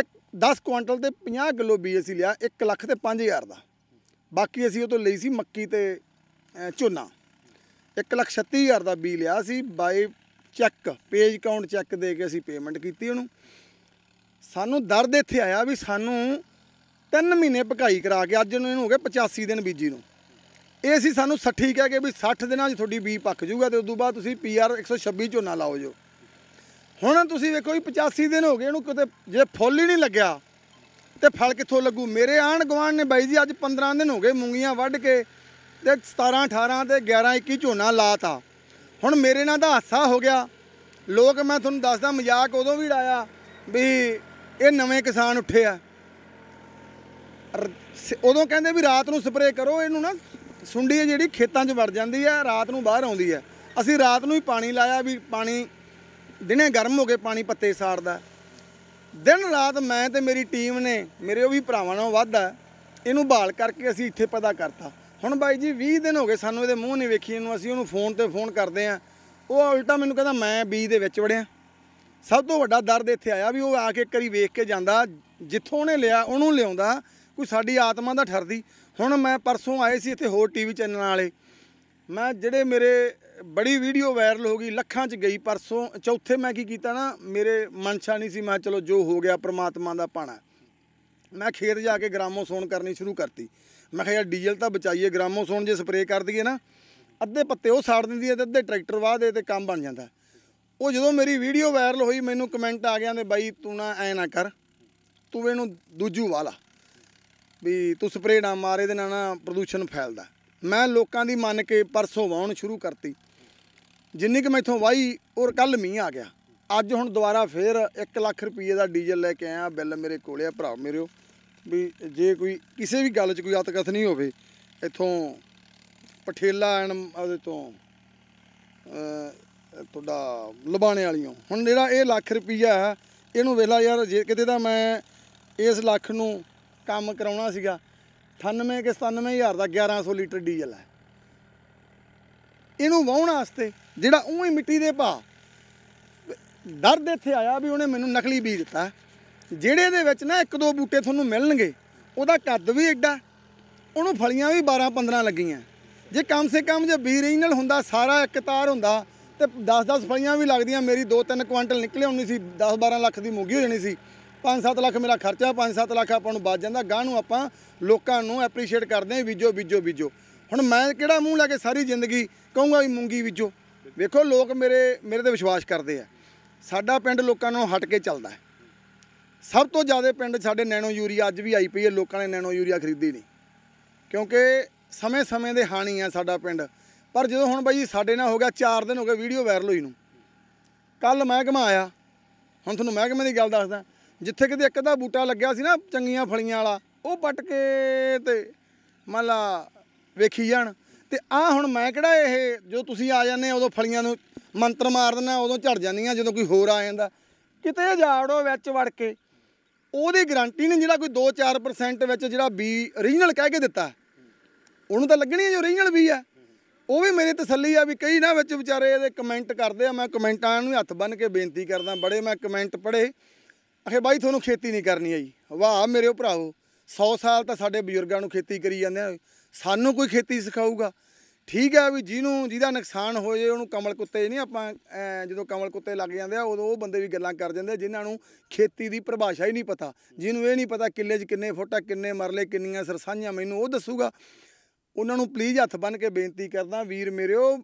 ਇੱਕ 10 ਕੁਇੰਟਲ ਤੇ 50 ਕਿਲੋ ਬੀ ਅਸੀਂ ਲਿਆ 1 ਲੱਖ ਤੇ 5000 ਦਾ ਬਾਕੀ ਅਸੀਂ ਉਹ ਤੋਂ ਲਈ ਸੀ ਮੱਕੀ ਤੇ ਝੋਨਾ 1 ਲੱਖ 36000 ਦਾ ਬੀ ਲਿਆ ਸੀ ਬਾਈ ਚੈੱਕ ਪੇਜ ਕਾਊਂਟ ਚੈੱਕ ਦੇ ਕੇ ਅਸੀਂ ਪੇਮੈਂਟ ਕੀਤੀ ਉਹਨੂੰ ਸਾਨੂੰ ਦਰਦ ਇੱਥੇ ਆਇਆ ਵੀ ਸਾਨੂੰ 3 ਮਹੀਨੇ ਭਕਾਈ ਕਰਾ ਕੇ ਅੱਜ ਨੂੰ ਇਹਨੂੰ ਹੋ ਗਿਆ 85 ਦਿਨ ਬੀਜੀ ਨੂੰ ਇਹ ਸੀ ਸਾਨੂੰ 60 ਕਹਿ ਕੇ ਵੀ 60 ਦਿਨਾਂ 'ਚ ਤੁਹਾਡੀ ਬੀ ਪੱਕ ਜੂਗਾ ਤੇ ਉਸ ਤੋਂ ਬਾਅਦ ਤੁਸੀਂ ਪੀਆਰ 126 ਝੋਨਾ ਲਾਓ ਜੋ ਹੁਣ ਤੁਸੀਂ ਵੇਖੋ ਜੀ 85 ਦਿਨ ਹੋ ਗਏ ਇਹਨੂੰ ਕਿਤੇ ਜੇ ਫੁੱਲ ਹੀ ਨਹੀਂ ਲੱਗਿਆ ਤੇ ਫਲ ਕਿੱਥੋਂ ਲੱਗੂ ਮੇਰੇ ਆਣ ਗਵਾਨ ਨੇ ਬਾਈ ਜੀ ਅੱਜ 15 ਦਿਨ ਹੋ ਗਏ ਮੂੰਗੀਆਂ ਵੱਢ ਕੇ ਤੇ 17 18 ਤੇ 11 21 ਝੋਨਾ ਲਾਤਾ ਹੁਣ ਮੇਰੇ ਨਾਲ ਦਾ ਹਾਸਾ ਹੋ ਗਿਆ ਲੋਕ ਮੈਂ ਤੁਹਾਨੂੰ ਦੱਸਦਾ ਮਜ਼ਾਕ ਉਦੋਂ ਵੀ ਉਡਾਇਆ ਵੀ ਇਹ ਨਵੇਂ ਕਿਸਾਨ ਉੱਠੇ ਆ ਉਦੋਂ ਕਹਿੰਦੇ ਵੀ ਰਾਤ ਨੂੰ ਸਪਰੇਅ ਕਰੋ ਇਹਨੂੰ ਨਾ ਸੁੰਡੀ ਹੈ ਜਿਹੜੀ ਖੇਤਾਂ 'ਚ ਵੜ ਜਾਂਦੀ ਹੈ ਰਾਤ ਨੂੰ ਬਾਹਰ ਆਉਂਦੀ ਹੈ ਅਸੀਂ ਰਾਤ ਨੂੰ ਹੀ ਪਾਣੀ ਲਾਇਆ ਵੀ ਪਾਣੀ ਦਿਨੇ ਗਰਮ ਹੋ ਕੇ ਪਾਣੀ ਪੱਤੇ ਸਾੜਦਾ ਦਿਨ ਰਾਤ ਮੈਂ ਤੇ ਮੇਰੀ ਟੀਮ ਨੇ ਮੇਰੇ ਉਹ ਵੀ ਭਰਾਵਾਂ ਨਾਲ ਵੱਧ ਆ ਇਹਨੂੰ ਬਾਲ ਕਰਕੇ ਅਸੀਂ ਇੱਥੇ ਪਤਾ ਕਰਤਾ ਹੁਣ ਬਾਈ ਜੀ 20 ਦਿਨ ਹੋ ਗਏ ਸਾਨੂੰ ਇਹਦੇ ਮੂੰਹ ਨਹੀਂ ਵੇਖੀ ਇਹਨੂੰ ਅਸੀਂ ਉਹਨੂੰ ਫੋਨ ਤੇ ਫੋਨ ਕਰਦੇ ਆ ਉਹ ਉਲਟਾ ਮੈਨੂੰ ਕਹਿੰਦਾ ਮੈਂ ਬੀ ਦੇ ਵਿੱਚ ਵੜਿਆ ਸਭ ਤੋਂ ਵੱਡਾ ਦਰਦ ਇੱਥੇ ਆਇਆ ਵੀ ਉਹ ਆ ਕੇ ਇੱਕ ਵਾਰੀ ਵੇਖ ਕੇ ਜਾਂਦਾ ਜਿੱਥੋਂ ਉਹਨੇ ਲਿਆ ਉਹਨੂੰ ਲਿਆਉਂਦਾ ਕੋਈ ਸਾਡੀ ਆਤਮਾ ਦਾ ਠਰਦੀ ਹੁਣ ਮੈਂ ਪਰਸੋਂ ਆਏ ਸੀ ਇੱਥੇ ਹੋਰ ਟੀਵੀ ਚੈਨਲ ਵਾਲੇ ਮੈਂ ਜਿਹੜੇ ਮੇਰੇ ਬੜੀ ਵੀਡੀਓ ਵਾਇਰਲ ਹੋ ਗਈ ਲੱਖਾਂ 'ਚ ਗਈ ਪਰਸੋਂ ਚੌਥੇ ਮੈਂ ਕੀ ਕੀਤਾ ਨਾ ਮੇਰੇ ਮਨਸ਼ਾ ਨਹੀਂ ਸੀ ਮੈਂ ਚਲੋ ਜੋ ਹੋ ਗਿਆ ਪ੍ਰਮਾਤਮਾ ਦਾ ਪਾਣਾ ਮੈਂ ਖੇਤ ਜਾ ਕੇ ਸੋਣ ਕਰਨੀ ਸ਼ੁਰੂ ਕਰਤੀ ਮੈਂ ਕਿਹਾ ਯਾਰ ਡੀਜ਼ਲ ਤਾਂ ਬਚਾਈਏ ਸੋਣ ਜੇ ਸਪਰੇਅ ਕਰ ਦਈਏ ਨਾ ਅੱਧੇ ਪੱਤੇ ਉਹ ਸਾੜ ਦਿੰਦੀ ਹੈ ਤੇ ਅੱਧੇ ਟਰੈਕਟਰ ਵਾਹ ਦੇ ਤੇ ਕੰਮ ਬਣ ਜਾਂਦਾ ਉਹ ਜਦੋਂ ਮੇਰੀ ਵੀਡੀਓ ਵਾਇਰਲ ਹੋਈ ਮੈਨੂੰ ਕਮੈਂਟ ਆ ਗਿਆ ਨੇ ਬਾਈ ਤੂੰ ਨਾ ਐ ਨਾ ਕਰ ਤੂੰ ਇਹਨੂੰ ਦੂਜੂ ਵਾਲਾ ਵੀ ਤੂੰ ਸਪਰੇਅ ਨਾ ਮਾਰ ਇਹਦੇ ਨਾਲ ਨਾ ਪ੍ਰਦੂਸ਼ਣ ਫੈਲਦਾ ਮੈਂ ਲੋਕਾਂ ਦੀ ਮੰਨ ਕੇ ਪਰਸੋਂ ਵਾਉਣ ਸ਼ੁਰੂ ਕਰਤੀ ਜਿੰਨੀ ਕਿ ਮੈਥੋਂ ਵਾਈ ਔਰ ਕੱਲ ਮੀਂਹ ਆ ਗਿਆ ਅੱਜ ਹੁਣ ਦੁਬਾਰਾ ਫੇਰ 1 ਲੱਖ ਰੁਪਏ ਦਾ ਡੀਜ਼ਲ ਲੈ ਕੇ ਆਇਆ ਬਿੱਲ ਮੇਰੇ ਕੋਲੇ ਆ ਭਰਾ ਮੇਰਿਓ ਵੀ ਜੇ ਕੋਈ ਕਿਸੇ ਵੀ ਗੱਲ 'ਚ ਕੋਈ ਅਤਕਥ ਨਹੀਂ ਹੋਵੇ ਇੱਥੋਂ ਪਠੇਲਾ ਐਣ ਉਹਦੇ ਤੋਂ ਤੁਹਾਡਾ ਲਬਾਣੇ ਵਾਲੀਆਂ ਹੁਣ ਜਿਹੜਾ ਇਹ ਲੱਖ ਰੁਪਈਆ ਇਹਨੂੰ ਵੇਖ ਲੈ ਯਾਰ ਜੇ ਕਿਤੇ ਦਾ ਮੈਂ ਇਸ ਲੱਖ ਨੂੰ ਕੰਮ ਕਰਾਉਣਾ ਸੀਗਾ 98 ਕਿ 97000 ਦਾ 1100 ਲੀਟਰ ਡੀਜ਼ਲ ਹੈ ਇਹਨੂੰ ਵਾਉਣ ਵਾਸਤੇ ਜਿਹੜਾ ਉਹੀ ਮਿੱਟੀ ਦੇ ਭਾ ਦਰਦ ਇੱਥੇ ਆਇਆ ਵੀ ਉਹਨੇ ਮੈਨੂੰ ਨਕਲੀ ਬੀਜ ਦਿੱਤਾ ਜਿਹੜੇ ਦੇ ਵਿੱਚ ਨਾ ਇੱਕ ਦੋ ਬੂਟੇ ਤੁਹਾਨੂੰ ਮਿਲਣਗੇ ਉਹਦਾ ਕੱਦ ਵੀ ਐਡਾ ਉਹਨੂੰ ਫਲੀਆਂ ਵੀ 12 15 ਲੱਗੀਆਂ ਜੇ ਕਮ ਸੇ ਕਮ ਜੇ ਬੀ ਰੀਜਨਲ ਹੁੰਦਾ ਸਾਰਾ ਇੱਕ ਤਾਰ ਹੁੰਦਾ ਤੇ 10-10 ਫਲੀਆਂ ਵੀ ਲੱਗਦੀਆਂ ਮੇਰੀ 2-3 ਕੁਇੰਟਲ ਨਿਕਲੇ ਹੁੰਨੀ ਸੀ 10-12 ਲੱਖ ਦੀ ਮੁੱਗੀ ਹੋ ਜਾਣੀ ਸੀ 5-7 ਲੱਖ ਮੇਰਾ ਖਰਚਾ 5-7 ਲੱਖ ਆਪਾਂ ਨੂੰ ਬਚ ਜਾਂਦਾ ਗਾਂ ਨੂੰ ਆਪਾਂ ਲੋਕਾਂ ਨੂੰ ਐਪਰੀਸ਼ੀਏਟ ਕਰਦੇ ਆਂ ਬੀਜੋ ਬੀਜੋ ਬੀਜੋ ਹੁਣ ਮੈਂ ਕਿਹੜਾ ਮੂੰਹ ਲਾ ਕੇ ਸਾਰੀ ਜ਼ਿੰਦਗੀ ਕਹੂੰਗਾ ਵੀ ਮੂੰਗੀ ਬੀਜੋ ਵੇਖੋ ਲੋਕ ਮੇਰੇ ਮੇਰੇ ਤੇ ਵਿਸ਼ਵਾਸ ਕਰਦੇ ਆ ਸਾਡਾ ਪਿੰਡ ਲੋਕਾਂ ਨੂੰ ਹਟ ਕੇ ਚੱਲਦਾ ਹੈ ਸਭ ਤੋਂ ਜ਼ਿਆਦਾ ਪਿੰਡ ਸਾਡੇ ਨੈਣੋ ਯੂਰੀਆ ਅੱਜ ਵੀ ਆਈ ਪਈ ਹੈ ਲੋਕਾਂ ਨੇ ਨੈਣੋ ਯੂਰੀਆ ਖਰੀਦੀ ਨਹੀਂ ਕਿਉਂਕਿ ਸਮੇਂ-ਸਮੇਂ ਦੇ ਹਾਣੀ ਆ ਸਾਡਾ ਪਿੰਡ ਪਰ ਜਦੋਂ ਹੁਣ ਬਾਈ ਸਾਡੇ ਨਾਲ ਹੋ ਗਿਆ 4 ਦਿਨ ਹੋ ਗਏ ਵੀਡੀਓ ਵਾਇਰਲ ਹੋਈ ਨੂੰ ਕੱਲ ਮਹਿਕਮਾ ਆਇਆ ਹੁਣ ਤੁਹਾਨੂੰ ਮਹਿਕਮੇ ਦੀ ਗੱਲ ਦੱਸਦਾ ਜਿੱਥੇ ਕਿਤੇ ਇੱਕ ਦਾ ਬੂਟਾ ਲੱਗਿਆ ਸੀ ਨਾ ਚੰਗੀਆਂ ਫਲੀਆਂ ਵਾਲਾ ਉਹ ਪੱਟ ਕੇ ਤੇ ਮੰਨ ਲਾ ਵੇਖੀ ਜਾਣ ਤੇ ਆ ਹੁਣ ਮੈਂ ਕਿਹੜਾ ਇਹ ਜੋ ਤੁਸੀਂ ਆ ਜਾਂਦੇ ਉਦੋਂ ਫਲੀਆਂ ਨੂੰ ਮੰਤਰ ਮਾਰ ਦਿੰਦਾ ਉਦੋਂ ਝੜ ਜਾਂਦੀਆਂ ਜਦੋਂ ਕੋਈ ਹੋਰ ਆ ਜਾਂਦਾ ਕਿਤੇ ਜਾੜੋ ਵਿੱਚ ਵੜ ਕੇ ਉਹਦੀ ਗਾਰੰਟੀ ਨਹੀਂ ਜਿਹੜਾ ਕੋਈ 2-4% ਵਿੱਚ ਜਿਹੜਾ ਬੀ origignal ਕਹਿ ਕੇ ਦਿੱਤਾ ਉਹਨੂੰ ਤਾਂ ਲੱਗਣੀ ਹੈ ਜੋ origignal ਵੀ ਆ ਉਹ ਵੀ ਮੇਰੀ ਤਸੱਲੀ ਆ ਵੀ ਕਈ ਨਾ ਵਿੱਚ ਵਿਚਾਰੇ ਇਹਦੇ ਕਮੈਂਟ ਕਰਦੇ ਆ ਮੈਂ ਕਮੈਂਟਾਂ ਨੂੰ ਹੱਥ ਬੰਨ ਕੇ ਬੇਨਤੀ ਕਰਦਾ ਬੜੇ ਮੈਂ ਕਮੈਂਟ ਪੜ੍ਹੇ ਅਖੇ ਬਾਈ ਤੁਹਾਨੂੰ ਖੇਤੀ ਨਹੀਂ ਕਰਨੀ ਆਈ ਵਾਹ ਮੇਰੇ ਭਰਾਓ 100 ਸਾਲ ਤਾਂ ਸਾਡੇ ਬਜ਼ੁਰਗਾਂ ਨੂੰ ਖੇਤੀ ਕਰੀ ਜਾਂਦੇ ਆ ਸਾਨੂੰ ਕੋਈ ਖੇਤੀ ਸਿਖਾਊਗਾ ਠੀਕ ਹੈ ਵੀ ਜਿਹਨੂੰ ਜਿਹਦਾ ਨੁਕਸਾਨ ਹੋ ਜੇ ਉਹਨੂੰ ਕਮਲ ਕੁੱਤੇ ਨਹੀਂ ਆਪਾਂ ਜਦੋਂ ਕਮਲ ਕੁੱਤੇ ਲੱਗ ਜਾਂਦੇ ਆ ਉਦੋਂ ਉਹ ਬੰਦੇ ਵੀ ਗੱਲਾਂ ਕਰ ਜਾਂਦੇ ਜਿਨ੍ਹਾਂ ਨੂੰ ਖੇਤੀ ਦੀ ਪਰਿਭਾਸ਼ਾ ਹੀ ਨਹੀਂ ਪਤਾ ਜਿਹਨੂੰ ਇਹ ਨਹੀਂ ਪਤਾ ਕਿੱਲੇ 'ਚ ਕਿੰਨੇ ਫੁੱਟ ਆ ਕਿੰਨੇ ਮਰਲੇ ਕਿੰਨੀਆਂ ਸਰਸਾਈਆਂ ਮੈਨੂੰ ਉਹ ਦੱਸੂਗਾ ਉਹਨਾਂ ਨੂੰ ਪਲੀਜ਼ ਹੱਥ ਬੰਨ ਕੇ ਬੇਨਤੀ ਕਰਦਾ ਵੀਰ ਮੇਰਿਓ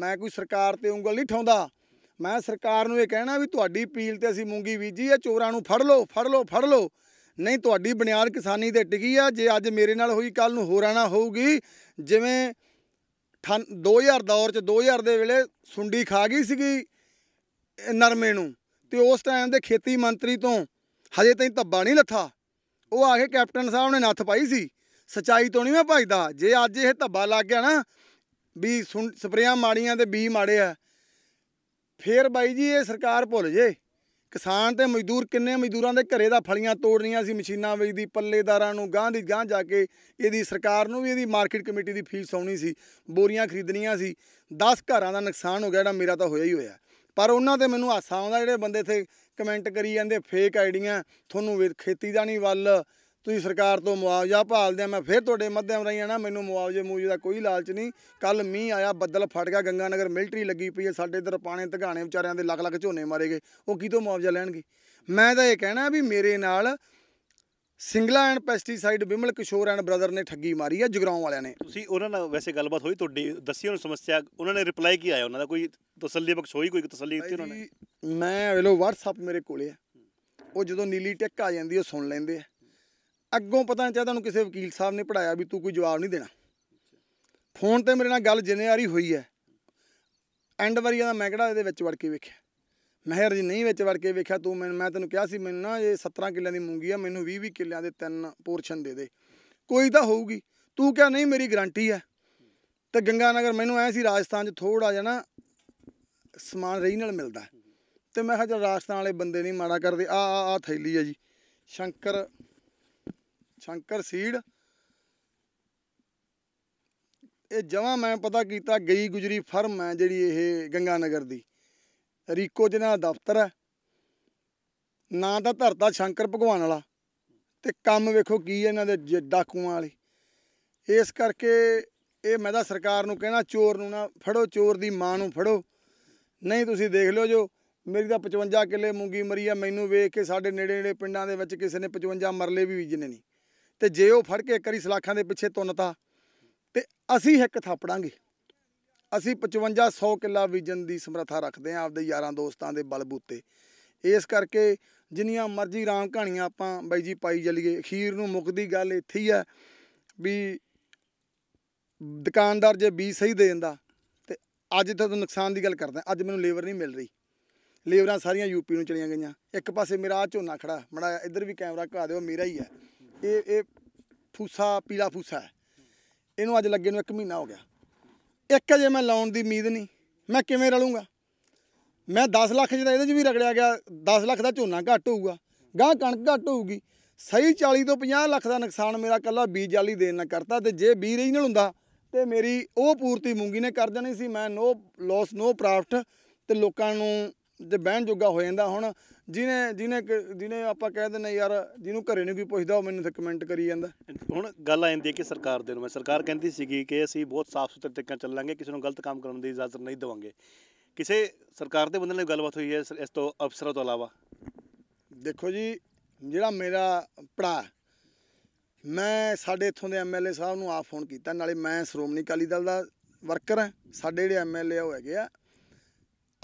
ਮੈਂ ਕੋਈ ਸਰਕਾਰ ਤੇ ਉਂਗਲ ਨਹੀਂ ਠਾਉਂਦਾ ਮੈਂ ਸਰਕਾਰ ਨੂੰ ਇਹ ਕਹਿਣਾ ਵੀ ਤੁਹਾਡੀ ਅਪੀਲ ਤੇ ਅਸੀਂ ਮੂੰਗੀ ਬੀਜੀ ਆ ਚੋਰਾਂ ਨੂੰ ਫੜ ਲਓ ਫੜ ਲਓ ਫੜ ਲਓ ਨਹੀਂ ਤੁਹਾਡੀ ਬੁਨਿਆਦ ਕਿਸਾਨੀ ਤੇ ਟਿਕੀ ਆ ਜੇ ਅੱਜ ਮੇਰੇ ਨਾਲ ਹੋਈ ਕੱਲ ਨੂੰ ਹੋਰਾਂ ਨਾਲ ਹੋਊਗੀ ਜਿਵੇਂ 2000 ਦੌਰ ਚ 2000 ਦੇ ਵੇਲੇ ਸੁੰਡੀ ਖਾ ਗਈ ਸੀਗੀ ਨਰਮੇ ਨੂੰ ਤੇ ਉਸ ਟਾਈਮ ਦੇ ਖੇਤੀ ਮੰਤਰੀ ਤੋਂ ਹਜੇ ਤਾਈਂ ਧੱਬਾ ਨਹੀਂ ਲੱਥਾ ਉਹ ਆ ਕੇ ਕੈਪਟਨ ਸਾਹਿਬ ਨੇ ਨੱਥ ਪਾਈ ਸੀ ਸਚਾਈ ਤੋਂ ਨਹੀਂ ਮੈਂ ਭਜਦਾ ਜੇ ਅੱਜ ਇਹ ਧੱਬਾ ਲੱਗ ਗਿਆ ਨਾ ਵੀ ਸਪਰੇਆਂ ਮਾੜੀਆਂ ਤੇ ਬੀ ਮਾੜੇ ਆ ਫੇਰ ਬਾਈ ਜੀ ਇਹ ਸਰਕਾਰ ਭੁੱਲ ਜੇ ਕਿਸਾਨ ਤੇ ਮਜ਼ਦੂਰ ਕਿੰਨੇ ਮਜ਼ਦੂਰਾਂ ਦੇ ਘਰੇ ਦਾ ਫਲੀਆਂ ਤੋੜਨੀਆਂ ਸੀ ਮਸ਼ੀਨਾਂ ਵੇਚਦੀ ਪੱਲੇਦਾਰਾਂ ਨੂੰ ਗਾਂ ਦੀ ਗਾਂ ਜਾ ਕੇ ਇਹਦੀ ਸਰਕਾਰ ਨੂੰ ਵੀ ਇਹਦੀ ਮਾਰਕੀਟ ਕਮੇਟੀ ਦੀ ਫੀਸ ਆਉਣੀ ਸੀ ਬੋਰੀਆਂ ਖਰੀਦਣੀਆਂ ਸੀ 10 ਘਰਾਂ ਦਾ ਨੁਕਸਾਨ ਹੋ ਗਿਆ ਜਿਹੜਾ ਮੇਰਾ ਤਾਂ ਹੋਇਆ ਹੀ ਹੋਇਆ ਪਰ ਉਹਨਾਂ ਤੇ ਮੈਨੂੰ ਹਾਸਾ ਆਉਂਦਾ ਜਿਹੜੇ ਬੰਦੇ ਇੱਥੇ ਕਮੈਂਟ ਕਰੀ ਜਾਂਦੇ ਫੇਕ ਆਈਡੀਆਂ ਤੁਹਾਨੂੰ ਖੇਤੀ ਦਾ ਨਹੀਂ ਵੱਲ ਤੁਸੀਂ ਸਰਕਾਰ ਤੋਂ ਮੁਆਵਜ਼ਾ ਭਾਲਦੇ ਆ ਮੈਂ ਫਿਰ ਤੁਹਾਡੇ ਮਾਧਿਅਮ ਰਾਹੀਂ ਨਾ ਮੈਨੂੰ ਮੁਆਵਜ਼ੇ ਮੂਜ ਦਾ ਕੋਈ ਲਾਲਚ ਨਹੀਂ ਕੱਲ ਮੀਂਹ ਆਇਆ ਬੱਦਲ ਫਟ ਗਿਆ ਗੰਗਾਨਗਰ ਮਿਲਟਰੀ ਲੱਗੀ ਪਈ ਹੈ ਸਾਡੇ ਇਧਰ ਪਾਣੇ ਧਗਾਣੇ ਵਿਚਾਰਿਆਂ ਦੇ ਲੱਖ ਲੱਖ ਝੋਨੇ ਮਾਰੇ ਗਏ ਉਹ ਕਿਤੋਂ ਮੁਆਵਜ਼ਾ ਲੈਣਗੇ ਮੈਂ ਤਾਂ ਇਹ ਕਹਿਣਾ ਵੀ ਮੇਰੇ ਨਾਲ Singla and pesticide Vimal Kishore and brother ਨੇ ਠੱਗੀ ਮਾਰੀ ਹੈ ਜਗਰਾਉਂ ਵਾਲਿਆਂ ਨੇ ਤੁਸੀਂ ਉਹਨਾਂ ਨਾਲ ਵੈਸੇ ਗੱਲਬਾਤ ਹੋਈ ਤੁਹਾਡੀ ਦੱਸੀ ਨੂੰ ਸਮੱਸਿਆ ਉਹਨਾਂ ਨੇ ਰਿਪਲਾਈ ਕੀ ਆਇਆ ਉਹਨਾਂ ਦਾ ਕੋਈ ਤਸੱਲੀ ਬਖਸ਼ ਹੋਈ ਕੋਈ ਤਸੱਲੀ ਦਿੱਤੀ ਉਹਨਾਂ ਨੇ ਮੈਂ ਵੇਲੋ WhatsApp ਮੇਰੇ ਕੋਲੇ ਆ ਉਹ ਜਦੋਂ ਨੀਲੀ ਟਿੱਕ ਆ ਜਾਂਦੀ ਉਹ ਸੁਣ ਲੈਂਦੇ ਆ ਅੱਗੋਂ ਪਤਾ ਨਹੀਂ ਚਾਹਤਾ ਤੁਹਾਨੂੰ ਕਿਸੇ ਵਕੀਲ ਸਾਹਿਬ ਨੇ ਪੜਾਇਆ ਵੀ ਤੂੰ ਕੋਈ ਜਵਾਬ ਨਹੀਂ ਦੇਣਾ ਫੋਨ ਤੇ ਮੇਰੇ ਨਾਲ ਗੱਲ ਜਿੰਨੇ ਹੋਈ ਹੈ ਐਂਡ ਵਾਰੀ ਦਾ ਮੈਂ ਕਿਹੜਾ ਇਹਦੇ ਵਿੱਚ ਵੜ ਕੇ ਵੇਖਿਆ ਮਹਿਰ ਜੀ ਨਹੀਂ ਵਿੱਚ ਵੜ ਕੇ ਵੇਖਿਆ ਤੂੰ ਮੈਨੂੰ ਮੈਂ ਤੈਨੂੰ ਕਿਹਾ ਸੀ ਮੈਨੂੰ ਨਾ ਇਹ 17 ਕਿੱਲਿਆਂ ਦੀ ਮੂੰਗੀ ਆ ਮੈਨੂੰ 20 20 ਕਿੱਲਿਆਂ ਦੇ ਤਿੰਨ ਪੋਰਸ਼ਨ ਦੇ ਦੇ ਕੋਈ ਤਾਂ ਹੋਊਗੀ ਤੂੰ ਕਿਹਾ ਨਹੀਂ ਮੇਰੀ ਗਾਰੰਟੀ ਹੈ ਤੇ ਗੰਗਾਨਗਰ ਮੈਨੂੰ ਐ ਸੀ ਰਾਜਸਥਾਨ 'ਚ ਥੋੜਾ ਜਿਹਾ ਨਾ ਸਮਾਨ ਰਹੀ ਨਾਲ ਮਿਲਦਾ ਤੇ ਮੈਂ ਕਿਹਾ ਜਦ ਰਾਜਸਥਾਨ ਵਾਲੇ ਬੰਦੇ ਨਹੀਂ ਮਾੜਾ ਕਰਦੇ ਆ ਆ ਆ ਥੈਲੀ ਆ ਜੀ ਸ਼ੰਕਰ ਸ਼ੰਕਰ ਸੀਡ ਇਹ ਜਮਾ ਮੈਂ ਪਤਾ ਕੀਤਾ ਗਈ ਗੁਜਰੀ ਫਰਮ ਹੈ ਜਿਹੜੀ ਇਹ ਗੰਗਾ ਨਗਰ ਦੀ ਰੀਕੋ ਜਿਹਨਾਂ ਦਾ ਦਫ਼ਤਰ ਹੈ ਨਾਂ ਦਾ ਧਰਤਾ ਸ਼ੰਕਰ ਭਗਵਾਨ ਵਾਲਾ ਤੇ ਕੰਮ ਵੇਖੋ ਕੀ ਹੈ ਇਹਨਾਂ ਦੇ ਡਾਕੂਆਂ ਵਾਲੀ ਇਸ ਕਰਕੇ ਇਹ ਮੈਂ ਤਾਂ ਸਰਕਾਰ ਨੂੰ ਕਹਿਣਾ ਚੋਰ ਨੂੰ ਨਾ ਫੜੋ ਚੋਰ ਦੀ ਮਾਂ ਨੂੰ ਫੜੋ ਨਹੀਂ ਤੁਸੀਂ ਦੇਖ ਲਿਓ ਜੋ ਮੇਰੀ ਤਾਂ 55 ਕਿੱਲੇ ਮੂੰਗੀ ਮਰੀ ਆ ਮੈਨੂੰ ਵੇਖ ਕੇ ਸਾਡੇ ਨੇੜੇ ਨੇੜੇ ਪਿੰਡਾਂ ਦੇ ਵਿੱਚ ਕਿਸੇ ਨੇ 55 ਮਰਲੇ ਵੀ ਵੀਜਨੇ ਨਹੀਂ ਤੇ ਜੇ ਉਹ ਫੜ ਕੇ ਕਰੀ ਸਲਾਖਾਂ ਦੇ ਪਿੱਛੇ ਤੁੰਨਤਾ ਤੇ ਅਸੀਂ ਇੱਕ ਥਾਪੜਾਂਗੇ ਅਸੀਂ 5500 ਕਿੱਲਾ ਵਿਜਨ ਦੀ ਸਮਰੱਥਾ ਰੱਖਦੇ ਆਂ ਆਪਦੇ ਯਾਰਾਂ ਦੋਸਤਾਂ ਦੇ ਬਲਬੂਤੇ ਇਸ ਕਰਕੇ ਜਿੰਨੀਆਂ ਮਰਜ਼ੀ ਰਾਮ ਕਹਾਣੀਆਂ ਆਪਾਂ ਬਾਈ ਜੀ ਪਾਈ ਜਲੀਏ ਅਖੀਰ ਨੂੰ ਮੁਕਦੀ ਗੱਲ ਇੱਥੇ ਹੀ ਆ ਵੀ ਦੁਕਾਨਦਾਰ ਜੇ 20 ਸਹੀ ਦੇ ਦਿੰਦਾ ਤੇ ਅੱਜ ਤੱਕ ਨੁਕਸਾਨ ਦੀ ਗੱਲ ਕਰਦਾ ਅੱਜ ਮੈਨੂੰ ਲੇਬਰ ਨਹੀਂ ਮਿਲ ਰਹੀ ਲੇਬਰਾਂ ਸਾਰੀਆਂ ਯੂਪੀ ਨੂੰ ਚਲੀਆਂ ਗਈਆਂ ਇੱਕ ਪਾਸੇ ਮੇਰਾ ਝੋਨਾ ਖੜਾ ਮੜਾ ਇੱਧਰ ਵੀ ਕੈਮਰਾ ਘਾ ਦਿਓ ਮੇਰਾ ਹੀ ਹੈ ਇਹ ਇਹ ਫੂਸਾ ਪੀਲਾ ਫੂਸਾ ਹੈ ਇਹਨੂੰ ਅੱਜ ਲੱਗੇ ਨੂੰ 1 ਮਹੀਨਾ ਹੋ ਗਿਆ ਇੱਕ ਜੇ ਮੈਂ ਲਾਉਣ ਦੀ ਉਮੀਦ ਨਹੀਂ ਮੈਂ ਕਿਵੇਂ ਰਲੂੰਗਾ ਮੈਂ 10 ਲੱਖ ਜਿਹਦਾ ਇਹਦੇ 'ਚ ਵੀ ਰਗੜਿਆ ਗਿਆ 10 ਲੱਖ ਦਾ ਝੋਨਾ ਘੱਟ ਹੋਊਗਾ ਗਾਂ ਕਣਕ ਘੱਟ ਹੋਊਗੀ ਸਹੀ 40 ਤੋਂ 50 ਲੱਖ ਦਾ ਨੁਕਸਾਨ ਮੇਰਾ ਕੱਲਾ ਬੀਜ ਵਾਲੀ ਦੇਣ ਨਾਲ ਕਰਤਾ ਤੇ ਜੇ ਬੀ ਰੀਜਨਲ ਹੁੰਦਾ ਤੇ ਮੇਰੀ ਉਹ ਪੂਰਤੀ ਮੂੰਗੀ ਨੇ ਕਰ ਦੇਣੀ ਸੀ ਮੈਂ ਨੋ ਲਾਸ ਨੋ ਪ੍ਰਾਫਟ ਤੇ ਲੋਕਾਂ ਨੂੰ ਤੇ ਬਹਿਣ ਜੋਗਾ ਹੋ ਜਾਂਦਾ ਹੁਣ ਜਿਹਨੇ ਜਿਹਨੇ ਕ- ਜਿਹਨੇ ਆਪਾਂ ਕਹਿ ਦਿੰਨੇ ਯਾਰ ਜਿਹਨੂੰ ਘਰੇ ਨੂੰ ਕੋਈ ਪੁੱਛਦਾ ਉਹ ਮੈਨੂੰ ਤੇ ਕਮੈਂਟ ਕਰੀ ਜਾਂਦਾ ਹੁਣ ਗੱਲ ਆ ਜਾਂਦੀ ਹੈ ਕਿ ਸਰਕਾਰ ਦੇ ਨੂੰ ਮੈਂ ਸਰਕਾਰ ਕਹਿੰਦੀ ਸੀਗੀ ਕਿ ਅਸੀਂ ਬਹੁਤ ਸਾਫ਼ ਸੁਥਰੇ ਤਰੀਕੇ ਨਾਲ ਚੱਲਾਂਗੇ ਕਿਸੇ ਨੂੰ ਗਲਤ ਕੰਮ ਕਰਨ ਦੀ ਇਜਾਜ਼ਤ ਨਹੀਂ ਦੇਵਾਂਗੇ ਕਿਸੇ ਸਰਕਾਰ ਦੇ ਬੰਦੇ ਨਾਲ ਗੱਲਬਾਤ ਹੋਈ ਹੈ ਇਸ ਤੋਂ ਅਫਸਰਾਂ ਤੋਂ ਇਲਾਵਾ ਦੇਖੋ ਜੀ ਜਿਹੜਾ ਮੇਰਾ ਭਰਾ ਮੈਂ ਸਾਡੇ ਇਥੋਂ ਦੇ ਐਮਐਲਏ ਸਾਹਿਬ ਨੂੰ ਆਪ ਫੋਨ ਕੀਤਾ ਨਾਲੇ ਮੈਂ ਸ਼੍ਰੋਮਣੀ ਅਕਾਲੀ ਦਲ ਦਾ ਵਰਕਰ ਹਾਂ ਸਾਡੇ ਜਿਹੜੇ ਐਮਐਲਏ ਉਹ ਹੈਗੇ ਆ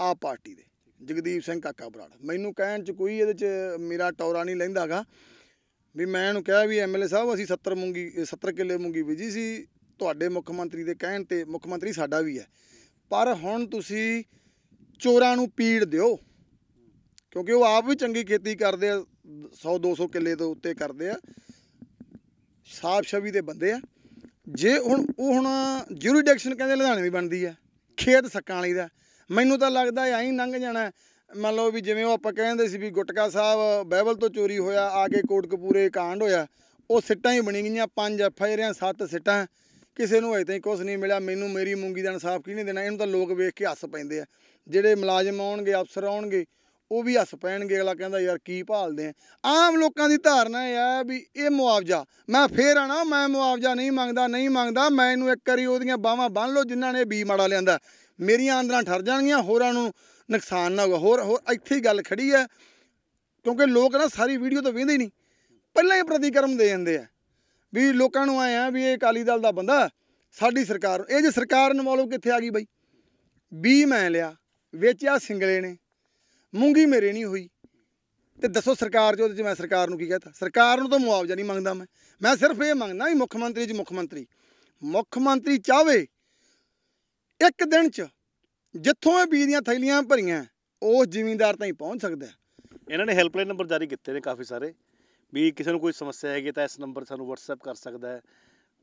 ਆ ਪਾਰਟੀ ਦੇ ਜਗਦੀਪ ਸਿੰਘ ਕਾਕਾ ਬਰਾੜ ਮੈਨੂੰ ਕਹਿਣ ਚ ਕੋਈ ਇਹਦੇ ਚ ਮੇਰਾ ਟੌਰਾ ਨਹੀਂ ਲੈਂਦਾਗਾ ਵੀ ਮੈਂ ਇਹਨੂੰ ਕਿਹਾ ਵੀ ਐਮਐਲਏ ਸਾਹਿਬ ਅਸੀਂ 70 ਮੂੰਗੀ 70 ਕਿੱਲੇ ਮੂੰਗੀ ਬੀਜੀ ਸੀ ਤੁਹਾਡੇ ਮੁੱਖ ਮੰਤਰੀ ਦੇ ਕਹਿਣ ਤੇ ਮੁੱਖ ਮੰਤਰੀ ਸਾਡਾ ਵੀ ਹੈ ਪਰ ਹੁਣ ਤੁਸੀਂ ਚੋਰਾਂ ਨੂੰ ਪੀੜ ਦਿਓ ਕਿਉਂਕਿ ਉਹ ਆਪ ਵੀ ਚੰਗੀ ਖੇਤੀ ਕਰਦੇ ਆ 100 200 ਕਿੱਲੇ ਤੋਂ ਉੱਤੇ ਕਰਦੇ ਆ ਸਾਫ ਸ਼ਬੀ ਦੇ ਬੰਦੇ ਆ ਜੇ ਹੁਣ ਉਹ ਹੁਣ ਜੁਰੀਡਿਕਸ਼ਨ ਕਹਿੰਦੇ ਲੁਧਿਆਣੇ ਵੀ ਬਣਦੀ ਆ ਖੇਤ ਸੱਕਾਂ ਵਾਲੀ ਦਾ ਮੈਨੂੰ ਤਾਂ ਲੱਗਦਾ ਐਂ ਲੰਘ ਜਾਣਾ ਮੰਨ ਲਓ ਵੀ ਜਿਵੇਂ ਉਹ ਆਪਾਂ ਕਹਿੰਦੇ ਸੀ ਵੀ ਗੁਟਕਾ ਸਾਹਿਬ ਬਾਈਬਲ ਤੋਂ ਚੋਰੀ ਹੋਇਆ ਆ ਕੇ ਕੋਟਕਪੂਰੇ ਕਾਂਡ ਹੋਇਆ ਉਹ ਸਿੱਟਾਂ ਹੀ ਬਣ ਗਈਆਂ ਪੰਜ ਫੇਰਿਆਂ ਸੱਤ ਸਿੱਟਾਂ ਕਿਸੇ ਨੂੰ ਅਜੇ ਤਾਈ ਕੁਝ ਨਹੀਂ ਮਿਲਿਆ ਮੈਨੂੰ ਮੇਰੀ ਮੂੰਗੀ ਦਾ ਇਨਸਾਫ ਕਿਹਨੇ ਦੇਣਾ ਇਹਨੂੰ ਤਾਂ ਲੋਕ ਵੇਖ ਕੇ ਹੱਸ ਪੈਂਦੇ ਆ ਜਿਹੜੇ ਮੁਲਾਜ਼ਮ ਆਉਣਗੇ ਅਫਸਰ ਆਉਣਗੇ ਉਹ ਵੀ ਹੱਸ ਪੈਣਗੇ ਅਗਲਾ ਕਹਿੰਦਾ ਯਾਰ ਕੀ ਭਾਲਦੇ ਆ ਆਮ ਲੋਕਾਂ ਦੀ ਧਾਰਨਾ ਇਹ ਆ ਵੀ ਇਹ ਮੁਆਵਜ਼ਾ ਮੈਂ ਫੇਰ ਆਣਾ ਮੈਂ ਮੁਆਵਜ਼ਾ ਨਹੀਂ ਮੰਗਦਾ ਨਹੀਂ ਮੰਗਦਾ ਮੈਂ ਇਹਨੂੰ ਇੱਕ ਵਾਰੀ ਉਹਦੀਆਂ ਬਾਹਾਂ ਬੰਨ ਲਓ ਜਿਨ੍ਹਾਂ ਨੇ ਬੀ ਮਾੜਾ ਲਿਆਂਦਾ ਮੇਰੀਆਂ ਆਂਦਰਾਂ ਠਰ ਜਾਣਗੀਆਂ ਹੋਰਾਂ ਨੂੰ ਨੁਕਸਾਨ ਨਾ ਹੋਗਾ ਹੋਰ ਹੋਰ ਇੱਥੇ ਹੀ ਗੱਲ ਖੜੀ ਹੈ ਕਿਉਂਕਿ ਲੋਕ ਨਾ ਸਾਰੀ ਵੀਡੀਓ ਤਾਂ ਵੇਂਦੇ ਹੀ ਨਹੀਂ ਪਹਿਲਾਂ ਹੀ ਪ੍ਰਤੀਕਰਮ ਦੇ ਜਾਂਦੇ ਆ ਵੀ ਲੋਕਾਂ ਨੂੰ ਆਇਆ ਵੀ ਇਹ ਅਕਾਲੀ ਦਲ ਦਾ ਬੰਦਾ ਸਾਡੀ ਸਰਕਾਰ ਇਹ ਜੇ ਸਰਕਾਰ ਨੂੰ ਕਿੱਥੇ ਆ ਗਈ ਬਈ 20 ਮੈਂ ਲਿਆ ਵੇਚਿਆ ਸਿੰਗਲੇ ਨੇ ਮੂੰਗੀ ਮੇਰੇ ਨਹੀਂ ਹੋਈ ਤੇ ਦੱਸੋ ਸਰਕਾਰ ਜੋ ਉਹਦੇ ਮੈਂ ਸਰਕਾਰ ਨੂੰ ਕੀ ਕਹਤਾ ਸਰਕਾਰ ਨੂੰ ਤਾਂ ਮੁਆਵਜ਼ਾ ਨਹੀਂ ਮੰਗਦਾ ਮੈਂ ਮੈਂ ਸਿਰਫ ਇਹ ਮੰਗਦਾ ਵੀ ਮੁੱਖ ਮੰਤਰੀ ਜੀ ਮੁੱਖ ਮੰਤਰੀ ਮੁੱਖ ਮੰਤਰੀ ਚਾਹਵੇ ਇੱਕ ਦਿਨ 'ਚ ਜਿੱਥੋਂ ਇਹ ਬੀਜ ਦੀਆਂ ਥੈਲੀਆਂ ਭਰੀਆਂ ਉਸ ਜ਼ਿਮੀਂਦਾਰ ਤਾਈਂ ਪਹੁੰਚ ਸਕਦਾ ਇਹਨਾਂ ਨੇ ਹੈਲਪਲਾਈਨ ਨੰਬਰ ਜਾਰੀ ਕੀਤੇ ਨੇ ਕਾਫੀ ਸਾਰੇ ਵੀ ਕਿਸੇ ਨੂੰ ਕੋਈ ਸਮੱਸਿਆ ਹੈਗੀ ਤਾਂ ਇਸ ਨੰਬਰ ਸਾਨੂੰ WhatsApp ਕਰ ਸਕਦਾ ਹੈ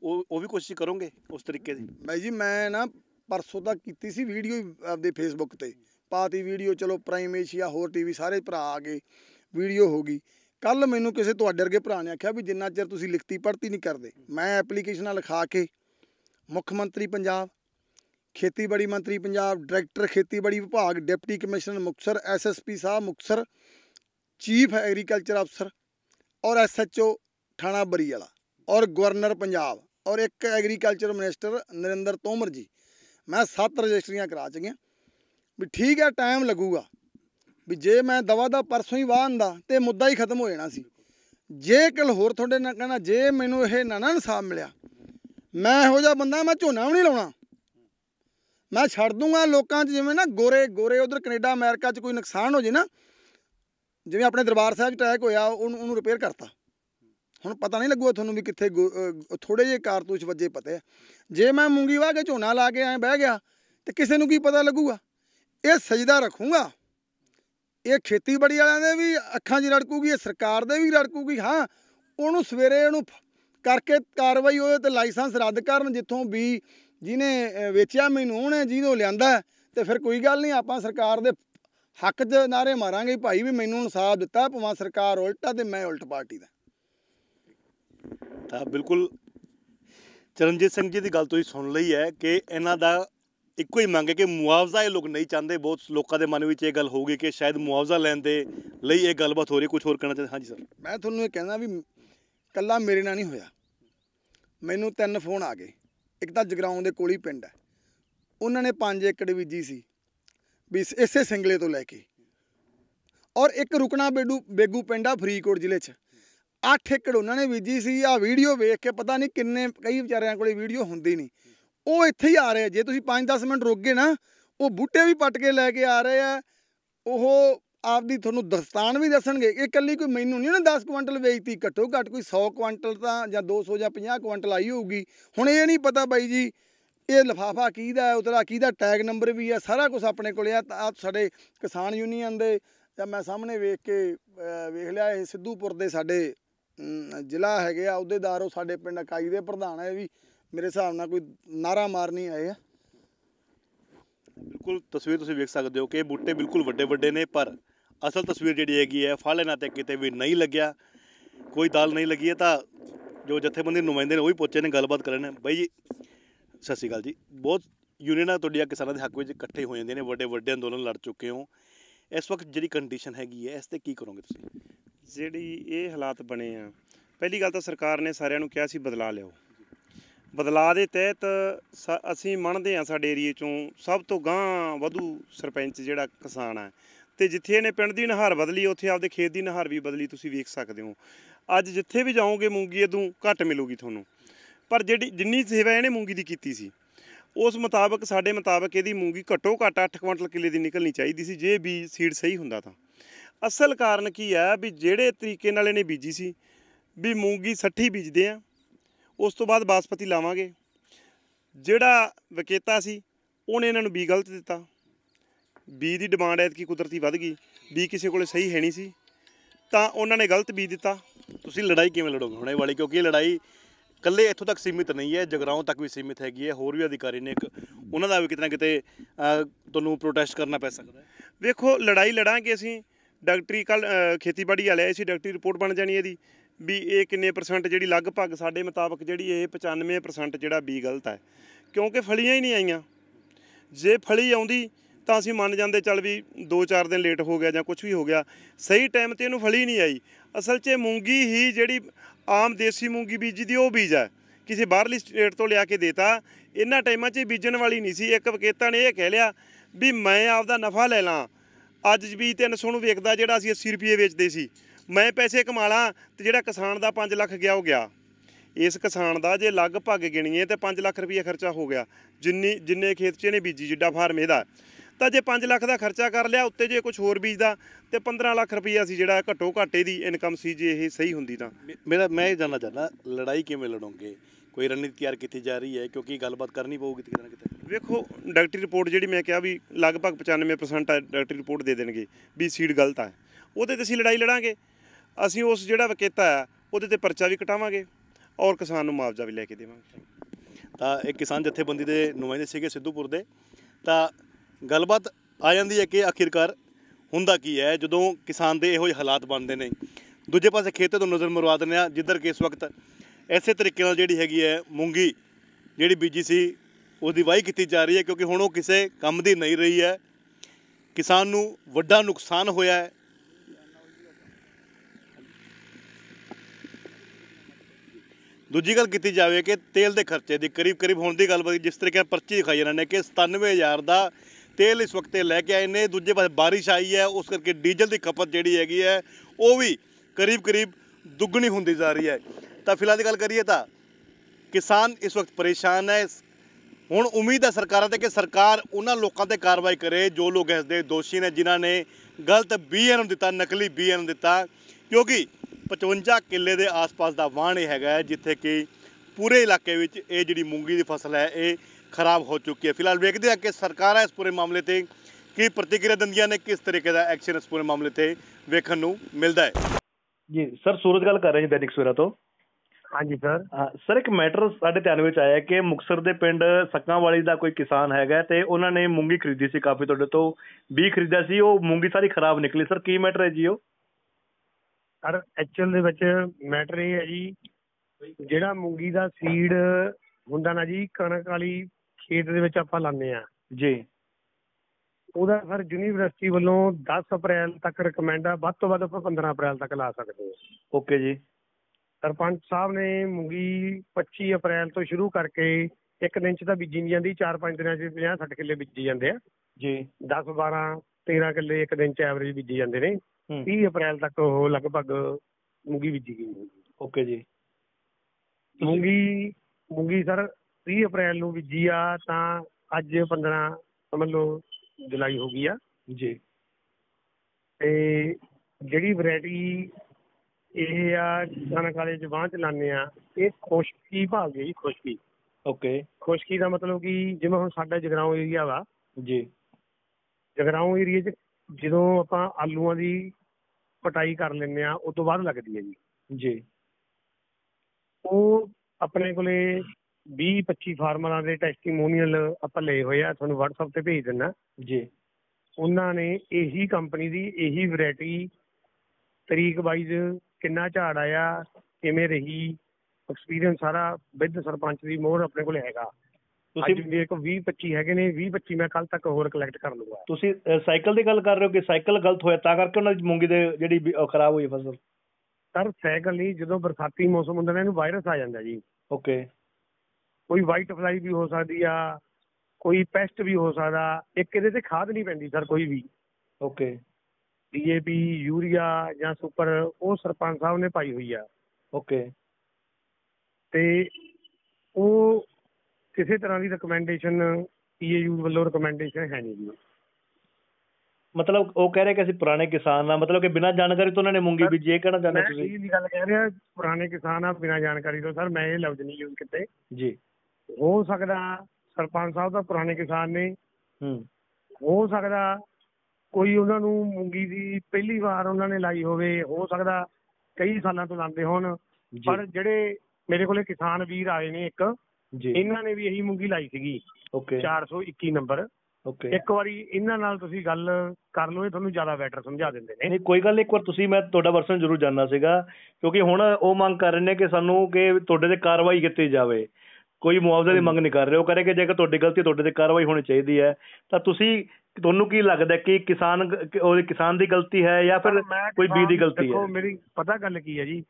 ਉਹ ਉਹ ਵੀ ਕੋਸ਼ਿਸ਼ ਕਰੋਗੇ ਉਸ ਤਰੀਕੇ ਦੀ ਬਾਈ ਜੀ ਮੈਂ ਨਾ ਪਰਸੋਂ ਦਾ ਕੀਤੀ ਸੀ ਵੀਡੀਓ ਆਪਦੇ ਫੇਸਬੁੱਕ ਤੇ ਪਾਤੀ ਵੀਡੀਓ ਚਲੋ ਪ੍ਰਾਈਮ ਏਸ਼ੀਆ ਹੋਰ ਟੀਵੀ ਸਾਰੇ ਭਰਾ ਆ ਗਏ ਵੀਡੀਓ ਹੋ ਗਈ ਕੱਲ ਮੈਨੂੰ ਕਿਸੇ ਤੁਹਾਡੇ ਵਰਗੇ ਭਰਾ ਨੇ ਆਖਿਆ ਵੀ ਜਿੰਨਾ ਚਿਰ ਤੁਸੀਂ ਲਿਖਤੀ ਪੜ੍ਹਤੀ ਨਹੀਂ ਕਰਦੇ ਮੈਂ ਐਪਲੀਕੇਸ਼ਨਾਂ ਲਿਖਾ ਕੇ ਮੁੱਖ ਮੰਤਰੀ ਪੰਜਾਬ ਖੇਤੀਬਾੜੀ ਮੰਤਰੀ ਪੰਜਾਬ ਡਾਇਰੈਕਟਰ ਖੇਤੀਬਾੜੀ ਵਿਭਾਗ ਡਿਪਟੀ ਕਮਿਸ਼ਨਰ ਮੁਕਸਰ ਐਸਐਸਪੀ ਸਾਹਿਬ ਮੁਕਸਰ ਚੀਫ ਐਗਰੀਕਲਚਰ ਅਫਸਰ ਔਰ ਐਸਐਚਓ ਥਾਣਾ ਵਾਲਾ ਔਰ ਗਵਰਨਰ ਪੰਜਾਬ ਔਰ ਇੱਕ ਐਗਰੀਕਲਚਰ ਮਿਨਿਸਟਰ ਨਰਿੰਦਰ ਤੋਮਰ ਜੀ ਮੈਂ ਸੱਤ ਰਜਿਸਟਰੀਆਂ ਕਰਾ ਚੁੱਕਿਆ ਵੀ ਠੀਕ ਹੈ ਟਾਈਮ ਲੱਗੂਗਾ ਵੀ ਜੇ ਮੈਂ ਦਵਾ ਦਾ ਪਰਸੋਂ ਹੀ ਵਾਹਨਦਾ ਤੇ ਮੁੱਦਾ ਹੀ ਖਤਮ ਹੋ ਜਾਣਾ ਸੀ ਜੇ ਕੱਲ ਹੋਰ ਤੁਹਾਡੇ ਨਾਲ ਕਹਿੰਦਾ ਜੇ ਮੈਨੂੰ ਇਹ ਨਾ ਨਾ ਇਨਸਾਫ ਮਿਲਿਆ ਮੈਂ ਇਹੋ ਜਿਹਾ ਬੰਦਾ ਮੈਂ ਝੋਨਾ ਵੀ ਨਹੀਂ ਲਾਉਣਾ ਮੈਂ ਛੱਡ ਦੂੰਗਾ ਲੋਕਾਂ 'ਚ ਜਿਵੇਂ ਨਾ ਗੋਰੇ ਗੋਰੇ ਉਧਰ ਕੈਨੇਡਾ ਅਮਰੀਕਾ 'ਚ ਕੋਈ ਨੁਕਸਾਨ ਹੋ ਜੇ ਨਾ ਜਿਵੇਂ ਆਪਣੇ ਦਰਬਾਰ ਸਾਹਿਬ 'ਚ ਅਟੈਕ ਹੋਇਆ ਉਹਨੂੰ ਉਹਨੂੰ ਰਿਪੇਅਰ ਕਰਤਾ ਹੁਣ ਪਤਾ ਨਹੀਂ ਲੱਗੂਗਾ ਤੁਹਾਨੂੰ ਵੀ ਕਿੱਥੇ ਥੋੜੇ ਜੇ ਕਾਰਤੂਸ ਵੱਜੇ ਪਤੇ ਜੇ ਮੈਂ ਮੂੰਗੀ ਵਾਹ ਕੇ ਝੋਨਾ ਲਾ ਕੇ ਐ ਬਹਿ ਗਿਆ ਤੇ ਕਿਸੇ ਨੂੰ ਕੀ ਪਤਾ ਲੱਗੂਗਾ ਇਹ ਸਜਦਾ ਰੱਖੂਗਾ ਇਹ ਖੇਤੀਬਾੜੀ ਵਾਲਿਆਂ ਦੇ ਵੀ ਅੱਖਾਂ 'ਚ ਰੜਕੂਗੀ ਇਹ ਸਰਕਾਰ ਦੇ ਵੀ ਰੜਕੂਗੀ ਹਾਂ ਉਹਨੂੰ ਸਵੇਰੇ ਉਹਨੂੰ ਕਰਕੇ ਕਾਰਵਾਈ ਹੋਵੇ ਤੇ ਲਾਇਸੈਂਸ ਰੱਦ ਕਰਨ ਜਿੱਥੋਂ ਵੀ ਜਿਹਨੇ ਵੇਚਿਆ ਮੈਨੂੰ ਉਹਨੇ ਜਿਹਦੋਂ ਲਿਆਂਦਾ ਤੇ ਫਿਰ ਕੋਈ ਗੱਲ ਨਹੀਂ ਆਪਾਂ ਸਰਕਾਰ ਦੇ ਹੱਕ 'ਚ ਨਾਰੇ ਮਾਰਾਂਗੇ ਭਾਈ ਵੀ ਮੈਨੂੰ ਇਨਸਾਫ ਦਿੱਤਾ ਭਵਾਂ ਸਰਕਾਰ ਉਲਟਾ ਤੇ ਮੈਂ ਉਲਟ ਪਾਰਟੀ ਦਾ ਤਾਂ ਬਿਲਕੁਲ ਚਰਨਜੀਤ ਸਿੰਘ ਜੀ ਦੀ ਗੱਲ ਤੁਸੀਂ ਸੁਣ ਲਈ ਹੈ ਕਿ ਇਹਨਾਂ ਦਾ ਇੱਕੋ ਹੀ ਮੰਗ ਹੈ ਕਿ ਮੁਆਵਜ਼ਾ ਇਹ ਲੋਕ ਨਹੀਂ ਚਾਹੁੰਦੇ ਬਹੁਤ ਲੋਕਾਂ ਦੇ ਮਨ ਵਿੱਚ ਇਹ ਗੱਲ ਹੋਊਗੀ ਕਿ ਸ਼ਾਇਦ ਮੁਆਵਜ਼ਾ ਲੈਣ ਦੇ ਲਈ ਇਹ ਗੱਲਬਾਤ ਹੋ ਰਹੀ ਕੁਝ ਹੋਰ ਕਹਿਣਾ ਚਾਹੁੰਦੇ ਹਾਂਜੀ ਸਰ ਮੈਂ ਤੁਹਾਨੂੰ ਇਹ ਕਹਿੰਦਾ ਵੀ ਕੱਲਾ ਮੇਰੇ ਨਾਲ ਨਹੀਂ ਹੋਇਆ ਮੈਨੂੰ ਤਿੰਨ ਫੋਨ ਆ ਗਏ ਇੱਕ ਤਾਂ ਜਗਰਾਉਂ ਦੇ ਕੋਲ ਹੀ ਪਿੰਡ ਹੈ ਉਹਨਾਂ ਨੇ 5 ਏਕੜ ਵੀਜੀ ਸੀ ਵੀ ਇਸੇ ਸਿੰਗਲੇ ਤੋਂ ਲੈ ਕੇ ਔਰ ਇੱਕ ਰੁਕਣਾ ਬੇਡੂ ਬੇਗੂ ਪਿੰਡਾ ਫਰੀਦਕੋਟ ਜ਼ਿਲ੍ਹੇ 'ਚ 8 ਏਕੜ ਉਹਨਾਂ ਨੇ ਵੀਜੀ ਸੀ ਆ ਵੀਡੀਓ ਵੇਖ ਕੇ ਪਤਾ ਨਹੀਂ ਕਿੰਨੇ ਕਈ ਵਿਚਾਰਿਆਂ ਕੋਲੇ ਵੀਡੀਓ ਹੁੰਦੀ ਨਹੀਂ ਉਹ ਇੱਥੇ ਹੀ ਆ ਰਹੇ ਜੇ ਤੁਸੀਂ 5-10 ਮਿੰਟ ਰੁਕ ਗਏ ਨਾ ਉਹ ਬੂਟੇ ਵੀ ਪਟ ਕੇ ਲੈ ਕੇ ਆ ਰਹੇ ਆ ਉਹ ਆਪਦੀ ਤੁਹਾਨੂੰ ਦਸਤਾਨ ਵੀ ਦੱਸਣਗੇ ਇਹ ਕੱਲੀ ਕੋਈ ਮੈਨੂੰ ਨਹੀਂ ਨਾ 10 ਕੁਇੰਟਲ ਵੇਚਤੀ ਘੱਟੋ ਘੱਟ ਕੋਈ 100 ਕੁਇੰਟਲ ਤਾਂ ਜਾਂ 200 ਜਾਂ 50 ਕੁਇੰਟਲ ਆਈ ਹੋਊਗੀ ਹੁਣ ਇਹ ਨਹੀਂ ਪਤਾ ਬਾਈ ਜੀ ਇਹ ਲਫਾਫਾ ਦਾ ਹੈ ਉਤਰਾ ਦਾ ਟੈਗ ਨੰਬਰ ਵੀ ਹੈ ਸਾਰਾ ਕੁਝ ਆਪਣੇ ਕੋਲੇ ਆ ਆਪ ਸਾਡੇ ਕਿਸਾਨ ਯੂਨੀਅਨ ਦੇ ਜਾਂ ਮੈਂ ਸਾਹਮਣੇ ਵੇਖ ਕੇ ਵੇਖ ਲਿਆ ਇਹ ਸਿੱਧੂਪੁਰ ਦੇ ਸਾਡੇ ਜ਼ਿਲ੍ਹਾ ਹੈਗੇ ਆ ਉਹਦੇਦਾਰ ਉਹ ਸਾਡੇ ਪਿੰਡ ਇਕਾਈ ਦੇ ਪ੍ਰਧਾਨ ਹੈ ਵੀ ਮੇਰੇ ਹਿਸਾਬ ਨਾਲ ਕੋਈ ਨਾਰਾ ਮਾਰਨੀ ਆਏ ਆ ਬਿਲਕੁਲ ਤਸਵੀਰ ਤੁਸੀਂ ਵੇਖ ਸਕਦੇ ਹੋ ਕਿ ਇਹ ਬੂਟੇ ਬਿਲਕੁਲ ਵੱਡੇ ਵੱਡੇ ਨੇ ਪਰ ਅਸਲ ਤਸਵੀਰ ਜਿਹੜੀ ਹੈਗੀ ਹੈ ਫਲ ਇਹਨਾਂ ਤੇ ਕਿਤੇ ਵੀ ਨਹੀਂ ਲੱਗਿਆ ਕੋਈ ਦਾਲ ਨਹੀਂ ਲੱਗੀ ਹੈ ਤਾਂ ਜੋ ਜਥੇਬੰਦੀ ਨੁਮਾਇੰਦੇ ਨੇ ਉਹ ਵੀ ਪੁੱਛੇ ਨੇ ਗੱਲਬਾਤ ਕਰਨ ਬਾਈ ਜੀ ਸਤਿ ਸ਼੍ਰੀ ਅਕਾਲ ਜੀ ਬਹੁਤ ਯੂਨੀਅਨਾਂ ਤੁਹਾਡੀਆਂ ਕਿਸਾਨਾਂ ਦੇ ਹੱਕ ਵਿੱਚ ਇਕੱਠੇ ਹੋ ਜਾਂਦੇ ਨੇ ਵੱਡੇ ਵੱਡੇ ਅੰਦੋਲਨ ਲੜ ਚੁੱਕੇ ਹੋ ਇਸ ਵਕਤ ਜਿਹੜੀ ਕੰਡੀਸ਼ਨ ਹੈਗੀ ਹੈ ਇਸ ਤੇ ਕੀ ਕਰੋਗੇ ਤੁਸੀਂ ਜਿਹੜੀ ਇਹ ਹਾਲਾਤ ਬਣੇ ਆ ਪਹਿਲੀ ਗੱਲ ਤਾਂ ਸਰਕਾਰ ਨੇ ਸਾਰਿਆਂ ਨੂੰ ਕਿਹਾ ਸੀ ਬਦਲਾ ਲਿਓ ਬਦਲਾਅ ਦੇ ਤਹਿਤ ਅਸੀਂ ਮੰਨਦੇ ਆ ਸਾਡੇ ਏਰੀਏ ਚੋਂ ਸਭ ਤੋਂ ਗਾਂ ਵਧੂ ਸਰਪੰਚ ਜਿਹੜਾ ਕਿਸਾਨ ਆ ਤੇ ਜਿੱਥੇ ਇਹਨੇ ਪਿੰਡ ਦੀ ਨਹਾਰ ਬਦਲੀ ਉੱਥੇ ਆਪਦੇ ਖੇਤ ਦੀ ਨਹਾਰ ਵੀ ਬਦਲੀ ਤੁਸੀਂ ਵੇਖ ਸਕਦੇ ਹੋ ਅੱਜ ਜਿੱਥੇ ਵੀ ਜਾਓਗੇ ਮੂੰਗੀ ਇਦੋਂ ਘੱਟ ਮਿਲੂਗੀ ਤੁਹਾਨੂੰ ਪਰ ਜਿਹੜੀ ਜਿੰਨੀ ਸੇਵਾ ਇਹਨੇ ਮੂੰਗੀ ਦੀ ਕੀਤੀ ਸੀ ਉਸ ਮੁਤਾਬਕ ਸਾਡੇ ਮੁਤਾਬਕ ਇਹਦੀ ਮੂੰਗੀ ਘਟੋ ਘਟ 8 ਕੁਇੰਟਲ ਕਿਲੇ ਦੀ ਨਿਕਲਣੀ ਚਾਹੀਦੀ ਸੀ ਜੇ ਵੀ ਸੀਡ ਸਹੀ ਹੁੰਦਾ ਤਾਂ ਅਸਲ ਕਾਰਨ ਕੀ ਹੈ ਵੀ ਜਿਹੜੇ ਤਰੀਕੇ ਨਾਲ ਇਹਨੇ ਬੀਜੀ ਸੀ ਵੀ ਮੂੰਗੀ 60 ਬੀਜਦੇ ਆ ਉਸ ਤੋਂ ਬਾਅਦ ਬਾਸਪਤੀ ਲਾਵਾਂਗੇ ਜਿਹੜਾ ਵਿਕੇਤਾ ਸੀ ਉਹਨੇ ਇਹਨਾਂ ਨੂੰ ਬੀ ਗਲਤ ਦਿੱਤਾ ਬੀ ਦੀ ਡਿਮਾਂਡ ਕੀ ਕੁਦਰਤੀ ਵੱਧ ਗਈ ਬੀ ਕਿਸੇ ਕੋਲੇ ਸਹੀ ਹੈ ਨਹੀਂ ਸੀ ਤਾਂ ਉਹਨਾਂ ਨੇ ਗਲਤ ਬੀ ਦਿੱਤਾ ਤੁਸੀਂ ਲੜਾਈ ਕਿਵੇਂ ਲੜੋਗੇ ਹੁਣੇ ਵਾਲੀ ਕਿਉਂਕਿ ਇਹ ਲੜਾਈ ਕੱਲੇ ਇੱਥੋਂ ਤੱਕ ਸੀਮਿਤ ਨਹੀਂ ਹੈ ਜਗਰਾਉਂ ਤੱਕ ਵੀ ਸੀਮਿਤ ਹੈਗੀ ਹੈ ਹੋਰ ਵੀ ਅਧਿਕਾਰੀ ਨੇ ਇੱਕ ਉਹਨਾਂ ਦਾ ਵੀ ਕਿਤੇ ਨਾ ਕਿਤੇ ਤੁਹਾਨੂੰ ਪ੍ਰੋਟੈਸਟ ਕਰਨਾ ਪੈ ਸਕਦਾ ਹੈ ਵੇਖੋ ਲੜਾਈ ਲੜਾਂਗੇ ਅਸੀਂ ਡਾਕਟਰੀ ਕੱਲ ਖੇਤੀਬਾੜੀ ਵਾਲੇ ਆਏ ਸੀ ਡਾਕਟਰੀ ਰਿਪੋਰਟ ਬਣ ਜਾਣੀ ਇਹਦੀ ਵੀ ਇਹ ਕਿੰਨੇ ਪਰਸੈਂਟ ਜਿਹੜੀ ਲਗਭਗ ਸਾਡੇ ਮੁਤਾਬਕ ਜਿਹੜੀ ਇਹ 95% ਜਿਹੜਾ ਬੀ ਗਲਤ ਹੈ ਕਿਉਂਕਿ ਫਲੀਆਂ ਹੀ ਨਹੀਂ ਆਈਆਂ ਜੇ ਫਲੀ ਆਉਂਦੀ ਤਾਂ ਅਸੀਂ ਮੰਨ ਜਾਂਦੇ ਚੱਲ ਵੀ 2-4 ਦਿਨ ਲੇਟ ਹੋ ਗਿਆ ਜਾਂ ਕੁਝ ਵੀ ਹੋ ਗਿਆ ਸਹੀ ਟਾਈਮ ਤੇ ਇਹਨੂੰ ਫਲੀ ਨਹੀਂ ਆਈ ਅਸਲ 'ਚ ਮੂੰਗੀ ਹੀ ਜਿਹੜੀ ਆਮ ਦੇਸੀ ਮੂੰਗੀ ਬੀਜੀ ਦੀ ਉਹ ਬੀਜ ਹੈ ਕਿਸੇ ਬਾਹਰਲੀ ਸਟੇਟ ਤੋਂ ਲਿਆ ਕੇ ਦੇਤਾ ਇਹਨਾਂ ਟਾਈਮਾਂ 'ਚ ਬੀਜਣ ਵਾਲੀ ਨਹੀਂ ਸੀ ਇੱਕ ਵਕੇਤਾ ਨੇ ਇਹ ਕਹਿ ਲਿਆ ਵੀ ਮੈਂ ਆਪਦਾ ਨਫਾ ਲੈ ਲਾਂ ਅੱਜ ਵੀ 300 ਨੂੰ ਵੇਖਦਾ ਜਿਹੜਾ ਅਸੀਂ 80 ਰੁਪਏ ਵੇਚਦੇ ਸੀ ਮੈਂ ਪੈਸੇ ਕਮਾ ਲਾਂ ਤੇ ਜਿਹੜਾ ਕਿਸਾਨ ਦਾ 5 ਲੱਖ ਗਿਆ ਉਹ ਗਿਆ ਇਸ ਕਿਸਾਨ ਦਾ ਜੇ ਲਗਭਗ ਗਿਣੀਏ ਤੇ 5 ਲੱਖ ਰੁਪਏ ਖਰਚਾ ਹੋ ਗਿਆ ਜਿੰਨੀ ਜਿੰਨੇ ਖੇਤ 'ਚ ਇਹਨੇ ਬੀਜੀ ਜਿੱਡਾ ਫਾਰਮ ਇਹਦਾ ਤਾਂ ਜੇ 5 ਲੱਖ ਦਾ ਖਰਚਾ ਕਰ ਲਿਆ ਉੱਤੇ ਜੇ ਕੁਝ ਹੋਰ ਬੀਜਦਾ ਤੇ 15 ਲੱਖ ਰੁਪਈਆ ਸੀ ਜਿਹੜਾ ਘੱਟੋ ਘਾਟੇ ਦੀ ਇਨਕਮ ਸੀ ਜੇ ਇਹ ਸਹੀ ਹੁੰਦੀ ਤਾਂ ਮੇਰਾ ਮੈਂ ਇਹ ਜਾਨਣਾ ਚਾਹਣਾ ਲੜਾਈ ਕਿਵੇਂ ਲੜੋਗੇ ਕੋਈ ਰਣਨੀਤੀ ਤਿਆਰ ਕੀਤੀ ਜਾ ਰਹੀ ਹੈ ਕਿਉਂਕਿ ਗੱਲਬਾਤ ਕਰਨੀ ਪਊਗੀ ਕਿਤੇ ਨਾ ਕਿਤੇ ਵੇਖੋ ਡਾਕਟਰੀ ਰਿਪੋਰਟ ਜਿਹੜੀ ਮੈਂ ਕਿਹਾ ਵੀ ਲਗਭਗ 95% ਡਾਕਟਰੀ ਰਿਪੋਰਟ ਦੇ ਦੇਣਗੇ ਵੀ ਸੀਡ ਗਲਤ ਆ ਉਹਦੇ ਤੇ ਅਸੀਂ ਲੜਾਈ ਲੜਾਂਗੇ ਅਸੀਂ ਉਸ ਜਿਹੜਾ ਵਿਕੇਤਾ ਹੈ ਉਹਦੇ ਤੇ ਪਰਚਾ ਵੀ ਕਟਾਵਾਂਗੇ ਔਰ ਕਿਸਾਨ ਨੂੰ ਮੁਆਵਜ਼ਾ ਵੀ ਲੈ ਕੇ ਦੇਵਾਂਗੇ ਤਾਂ ਇੱਕ ਕਿਸਾਨ ਜਥੇਬੰਦੀ ਦੇ ਨੁਮਾਇੰਦੇ ਸੀਗੇ ਸਿੱਧੂਪੁਰ ਦੇ ਤਾਂ ਗੱਲਬਾਤ ਆ ਜਾਂਦੀ ਹੈ ਕਿ ਆਖਿਰਕਾਰ ਹੁੰਦਾ ਕੀ ਹੈ ਜਦੋਂ ਕਿਸਾਨ ਦੇ ਇਹੋ ਜਿਹੇ ਹਾਲਾਤ ਬਣਦੇ ਨੇ ਦੂਜੇ ਪਾਸੇ ਖੇਤੇ ਤੋਂ ਨਜ਼ਰ ਮਰਵਾ ਦਿੰਦੇ ਆ ਜਿੱਧਰ ਕਿ ਇਸ ਵਕਤ ਐਸੇ ਤਰੀਕੇ ਨਾਲ ਜਿਹੜੀ ਹੈਗੀ ਹੈ ਮੂੰਗੀ ਜਿਹੜੀ ਬੀਜੀ ਸੀ ਉਹਦੀ ਵਾਹੀ ਕੀਤੀ ਜਾ ਰਹੀ ਹੈ ਕਿਉਂਕਿ ਹੁਣ ਉਹ ਕਿਸੇ ਕੰਮ ਦੀ ਨਹੀਂ ਰਹੀ ਹੈ ਕਿਸਾਨ ਨੂੰ ਵੱਡਾ ਨੁਕਸਾਨ ਹੋਇਆ ਹੈ ਦੂਜੀ ਗੱਲ ਕੀਤੀ ਜਾਵੇ ਕਿ ਤੇਲ ਦੇ ਖਰਚੇ ਦੀ ਕਰੀਬ ਕਰੀਬ ਹੋਣ ਦੀ ਗੱਲ ਜਿਸ ਤਰੀਕੇ ਪਰਚੀ ਦਿਖਾਈ ਜਾਂਦੇ ਨੇ ਕਿ 97000 ਦਾ ਤੇਲ ਇਸ ਵਕਤ ਲੈ ਕੇ ਆਏ ਨੇ ਦੂਜੇ ਪਾਸੇ ਬਾਰਿਸ਼ ਆਈ ਹੈ ਉਸ ਕਰਕੇ ਡੀਜ਼ਲ ਦੀ ਖਪਤ ਜਿਹੜੀ ਹੈਗੀ ਹੈ ਉਹ ਵੀ ਕਰੀਬ ਕਰੀਬ ਦੁੱਗਣੀ ਹੁੰਦੀ ਜਾ ਰਹੀ ਹੈ ਤਾਂ ਫਿਲਹਾਲ ਦੀ ਗੱਲ ਕਰੀਏ ਤਾਂ ਕਿਸਾਨ ਇਸ ਵਕਤ ਪਰੇਸ਼ਾਨ ਹੈ ਹੁਣ ਉਮੀਦ ਹੈ ਸਰਕਾਰਾਂ ਤੇ ਕਿ ਸਰਕਾਰ ਉਹਨਾਂ ਲੋਕਾਂ ਤੇ ਕਾਰਵਾਈ ਕਰੇ ਜੋ ਲੋਕ ਇਸ ਦੇ ਦੋਸ਼ੀ ਨੇ ਜਿਨ੍ਹਾਂ ਨੇ ਗਲਤ ਬੀਐਨਐਮ ਦਿੱਤਾ ਨਕਲੀ ਬੀਐਨਐਮ ਦਿੱਤਾ ਕਿਉਂਕਿ 55 ਕਿੱਲੇ ਦੇ ਆਸ-ਪਾਸ ਦਾ ਵਾਣ ਇਹ ਹੈਗਾ ਜਿੱਥੇ ਕਿ ਪੂਰੇ ਇਲਾਕੇ ਵਿੱਚ ਇਹ ਜਿਹੜੀ ਮੂੰਗੀ ਦੀ ਫਸਲ ਹੈ ਇਹ ਖਰਾਬ ਹੋ ਚੁੱਕੀ ਹੈ ਫਿਲਹਾਲ ਵੇਖਦੇ ਹਾਂ ਕਿ ਸਰਕਾਰਾਂ ਇਸ ਪੂਰੇ ਮਾਮਲੇ ਤੇ ਕੀ ਪ੍ਰਤੀਕਿਰਿਆ ਦਿੰਦੀਆਂ ਨੇ ਕਿਸ ਤਰੀਕੇ ਦਾ ਐਕਸ਼ਨ ਇਸ ਪੂਰੇ ਮਾਮਲੇ ਤੇ ਵੇਖਣ ਨੂੰ ਮਿਲਦਾ ਹੈ ਜੀ ਸਰ ਸੂਰਜ ਗੱਲ ਕਰ ਰਹੇ ਜੀ ਦੈਨਿਕ ਸਵੇਰਾ ਤੋਂ ਹਾਂਜੀ ਸਰ ਸਰ ਇੱਕ ਮੈਟਰ ਸਾਡੇ ਧਿਆਨ ਵਿੱਚ ਆਇਆ ਕਿ ਮੁਕਸਰ ਦੇ ਪਿੰਡ ਵਾਲੀ ਦਾ ਕੋਈ ਕਿਸਾਨ ਹੈਗਾ ਤੇ ਉਹਨਾਂ ਨੇ ਮੂੰਗੀ ਖਰੀਦੀ ਸੀ ਕਾਫੀ ਤੁਹਾਡੇ ਤੋਂ 20 ਖਰੀਦਿਆ ਸੀ ਉਹ ਮੂੰਗੀ ਸਾਰੀ ਖਰਾਬ ਨਿਕਲੀ ਸਰ ਕੀ ਮੈਟਰ ਹੈ ਜੀ ਉਹ ਸਰ ਐਕਚੁਅਲ ਦੇ ਵਿੱਚ ਮੈਟਰ ਇਹ ਹੈ ਜੀ ਜਿਹੜਾ ਮੂੰਗੀ ਦਾ ਸੀਡ ਹੁੰਦਾ ਨਾ ਜੀ ਕਣਕ ਵਾਲੀ ਖੇਤ ਦੇ ਵਿੱਚ ਆਪਾਂ ਲਾਉਂਦੇ ਆ ਜੀ ਉਹਦਾ ਸਰ ਯੂਨੀਵਰਸਿਟੀ ਵੱਲੋਂ 10 ਅਪ੍ਰੈਲ ਤੱਕ ਰეკਮੈਂਡ ਆ ਵੱਧ ਤੋਂ ਵੱਧ ਆਪਾਂ 15 ਅਪ੍ਰੈਲ ਤੱਕ ਲਾ ਸਕਦੇ ਹਾਂ ਓਕੇ ਜੀ ਸਰਪੰਚ ਸਾਹਿਬ ਨੇ ਮੂੰਗੀ 25 ਅਪ੍ਰੈਲ ਤੋਂ ਸ਼ੁਰੂ ਕਰਕੇ ਇੱਕ ਦਿਨ ਚ ਤਾਂ ਬੀਜੀ ਨਹੀਂ ਜਾਂਦੀ 4-5 ਦਿਨਾਂ ਚ 50-60 ਕਿੱਲੇ ਬੀਜੀ ਜਾਂਦੇ ਆ ਜੀ 10 12 13 ਕਿੱਲੇ ਇੱਕ ਦਿਨ ਚ ਐਵਰੇਜ ਬੀਜੀ ਜਾਂਦੇ ਨੇ 30 ਅਪ੍ਰੈਲ ਤੱਕ ਉਹ ਲਗਭਗ ਮੂੰਗੀ ਬੀਜੀ ਗਈ ਹੋਊਗੀ ਓਕੇ ਜੀ ਮੂੰਗੀ ਮੂੰਗੀ ਸਰ 30 ਅਪ੍ਰੈਲ ਨੂੰ ਬੀਜੀ ਆ ਤਾਂ ਅੱਜ 15 ਸਮਝ ਲਓ ਜੁਲਾਈ ਹੋ ਗਈ ਆ ਜੀ ਤੇ ਜਿਹੜੀ ਵੈਰਾਈਟੀ ਇਹ ਆ ਕਿਸਾਨ ਕਾਲੇ ਚ ਬਾਹਾਂ ਚ ਲਾਣੇ ਆ ਇਹ ਖੁਸ਼ਕੀ ਭਾਲਦੀ ਗਈ ਖੁਸ਼ਕੀ ਓਕੇ ਖੁਸ਼ਕੀ ਦਾ ਮਤਲਬ ਕੀ ਜਿਵੇਂ ਹੁਣ ਸਾਡਾ ਜਗਰਾਉਂ ਏਰੀਆ ਵਾ ਜੀ ਜਗਰਾਉਂ ਏਰੀਆ ਚ ਜਦੋਂ ਆਪਾਂ ਆਲੂਆਂ ਦੀ ਪਟਾਈ ਕਰ ਲੈਂਦੇ ਆ ਉਸ ਤੋਂ ਬਾਅਦ ਲੱਗਦੀ ਹੈ ਜੀ ਜੀ ਉਹ ਆਪਣੇ ਕੋਲੇ 20 25 ਫਾਰਮਰਾਂ ਦੇ ਟੈਸਟੀਮੋਨੀਅਲ ਆਪਾਂ ਲਏ ਹੋਏ ਆ ਤੁਹਾਨੂੰ WhatsApp ਤੇ ਭੇਜ ਦਿੰਨਾ ਜੀ ਉਹਨਾਂ ਨੇ ਇਹੀ ਕੰਪਨੀ ਦੀ ਇਹੀ ਵੈਰਾਈਟੀ ਤਰੀਕ ਵਾਈਜ਼ ਕਿੰਨਾ ਝਾੜ ਆਇਆ ਕਿਵੇਂ ਰਹੀ ਐਕਸਪੀਰੀਅੰਸ ਸਾਰਾ ਵਿਦ ਸਰਪੰਚ ਦੀ ਮੋਹਰ ਆਪਣੇ ਕੋਲੇ ਹੈਗਾ ਤੁਸੀਂ ਅੱਜ ਮੇਰੇ ਕੋਲ 20 25 ਹੈਗੇ ਨੇ 20 25 ਮੈਂ ਕੱਲ ਤੱਕ ਹੋਰ ਕਲੈਕਟ ਕਰ ਲਊਗਾ ਤੁਸੀਂ ਸਾਈਕਲ ਦੀ ਗੱਲ ਕਰ ਰਹੇ ਹੋ ਕਿ ਸਾਈਕਲ ਗਲਤ ਹੋਇਆ ਤਾਂ ਕਰਕੇ ਉਹਨਾਂ ਦੀ ਮੂੰਗੀ ਦੇ ਜਿਹੜੀ ਖਰਾਬ ਹੋਈ ਫਸਲ ਸਰ ਸਾਈਕਲ ਨਹੀਂ ਜਦੋਂ ਬਰਸਾਤੀ ਮੌਸਮ ਹੁੰਦਾ ਨਾ ਇਹਨੂੰ ਵਾਇਰਸ ਆ ਜਾਂਦਾ ਜੀ ਓਕੇ ਕੋਈ ਵਾਈਟ ਫਲਾਈ ਵੀ ਹੋ ਸਕਦੀ ਆ ਕੋਈ ਪੈਸਟ ਵੀ ਹੋ ਸਕਦਾ ਇੱਕ ਇਹਦੇ ਤੇ ਖਾਦ ਨਹੀਂ ਪੈਂਦੀ ਸਰ ਕੋਈ ਵੀ ਓਕੇ ਡੀਏਪੀ ਯੂਰੀਆ ਜਾਂ ਸੁਪਰ ਉਹ ਸਰਪੰਚ ਸਾਹਿਬ ਨੇ ਪਾਈ ਹੋਈ ਆ ਓਕੇ ਤੇ ਉਹ ਕਿਸੇ ਤਰ੍ਹਾਂ ਦੀ ਰਿਕਮੈਂਡੇਸ਼ਨ ਪੀਏਯੂ e ਵੱਲੋਂ ਰਿਕਮੈਂਡੇਸ਼ਨ ਹੈ ਨਹੀਂ ਜੀ ਮਤਲਬ ਉਹ ਕਹਿ ਰਹੇ ਕਿ ਅਸੀਂ ਪੁਰਾਣੇ ਕਿਸਾਨ ਆ ਮਤਲਬ ਕਿ ਬਿਨਾਂ ਜਾਣਕਾਰੀ ਤੋਂ ਉਹਨਾਂ ਨੇ ਮੂੰਗੀ ਬੀਜੀ ਇਹ ਕਹਿਣਾ ਚਾਹੁੰਦੇ ਤੁਸੀਂ ਮੈਂ ਇਹ ਗੱਲ ਕਹਿ ਰਿਹਾ ਪੁਰਾਣੇ ਕਿਸਾਨ ਆ ਬਿਨਾਂ ਜਾਣਕਾਰੀ ਤੋਂ ਸਰ ਮੈਂ ਇਹ ਲਫ਼ਜ਼ ਨਹੀਂ ਯੂਜ਼ ਕੀਤੇ ਜੀ ਹੋ ਸਕਦਾ ਸਰਪੰਚ ਸਾਹਿਬ ਦਾ ਪੁਰਾਣੇ ਕਿਸਾਨ ਨੇ ਹੂੰ ਹੋ ਸਕਦਾ ਕੋਈ ਉਹਨਾਂ ਨੂੰ ਮੂੰਗੀ ਦੀ ਪਹਿਲੀ ਵਾਰ ਉਹਨਾਂ ਨੇ ਲਾਈ ਹੋਵੇ ਹੋ ਸਕਦਾ ਕਈ ਸਾਲਾਂ ਤੋਂ ਲਾਉਂਦੇ ਹੋਣ ਪਰ ਜਿਹੜੇ ਮੇਰੇ ਕੋਲੇ ਕਿਸਾਨ ਵੀਰ ਆਏ ਨੇ ਇੱਕ ਜੀ ਇਹਨਾਂ ਨੇ ਵੀ ਇਹੀ ਮੂੰਗੀ ਲਾਈ ਸੀਗੀ ਓਕੇ 421 ਨੰਬਰ ਓਕੇ ਇੱਕ ਵਾਰੀ ਇਹਨਾਂ ਨਾਲ ਤੁਸੀਂ ਗੱਲ ਕਰ ਲਓ ਇਹ ਤੁਹਾਨੂੰ ਜ਼ਿਆਦਾ ਬੈਟਰ ਸਮਝਾ ਦਿੰਦੇ ਨੇ ਨਹੀਂ ਕੋਈ ਗੱਲ ਇੱਕ ਵਾਰ ਤੁਸੀਂ ਮੈਂ ਤੁਹਾਡਾ ਵਰਸਨ ਜ਼ਰੂਰ ਜਾਨਣਾ ਸੀਗਾ ਕਿਉਂਕਿ ਹੁਣ ਉਹ ਮੰਗ ਕਰ ਰਹੇ ਨੇ ਕਿ ਸਾਨੂੰ ਕਿ ਤੁਹਾਡੇ ਤੇ ਕਾਰਵਾਈ ਕੀਤੀ ਜਾਵੇ ਕੋਈ ਮੁਆਵਜ਼ੇ ਦੀ ਮੰਗ ਨਹੀਂ ਕਰ ਰਹੇ ਉਹ ਕਰੇ ਕਿ ਜੇਕਰ ਤੁਹਾਡੀ ਗਲਤੀ ਤੁਹਾਡੇ ਤੇ ਕਾਰਵਾਈ ਹੋਣੀ ਚਾਹੀਦੀ ਹੈ ਤਾਂ ਤੁਸੀਂ ਤੁਹਾਨੂੰ ਕੀ ਲੱਗਦਾ ਕਿ ਕਿਸਾਨ ਉਹ ਕਿਸਾਨ ਦੀ ਗਲਤੀ ਹੈ ਜਾਂ ਫਿਰ ਕੋਈ ਬੀ ਦੀ ਗਲਤੀ ਹੈ ਦੇਖੋ ਮੇਰੀ ਪਤਾ ਗੱਲ ਕੀ ਹੈ ਜੀ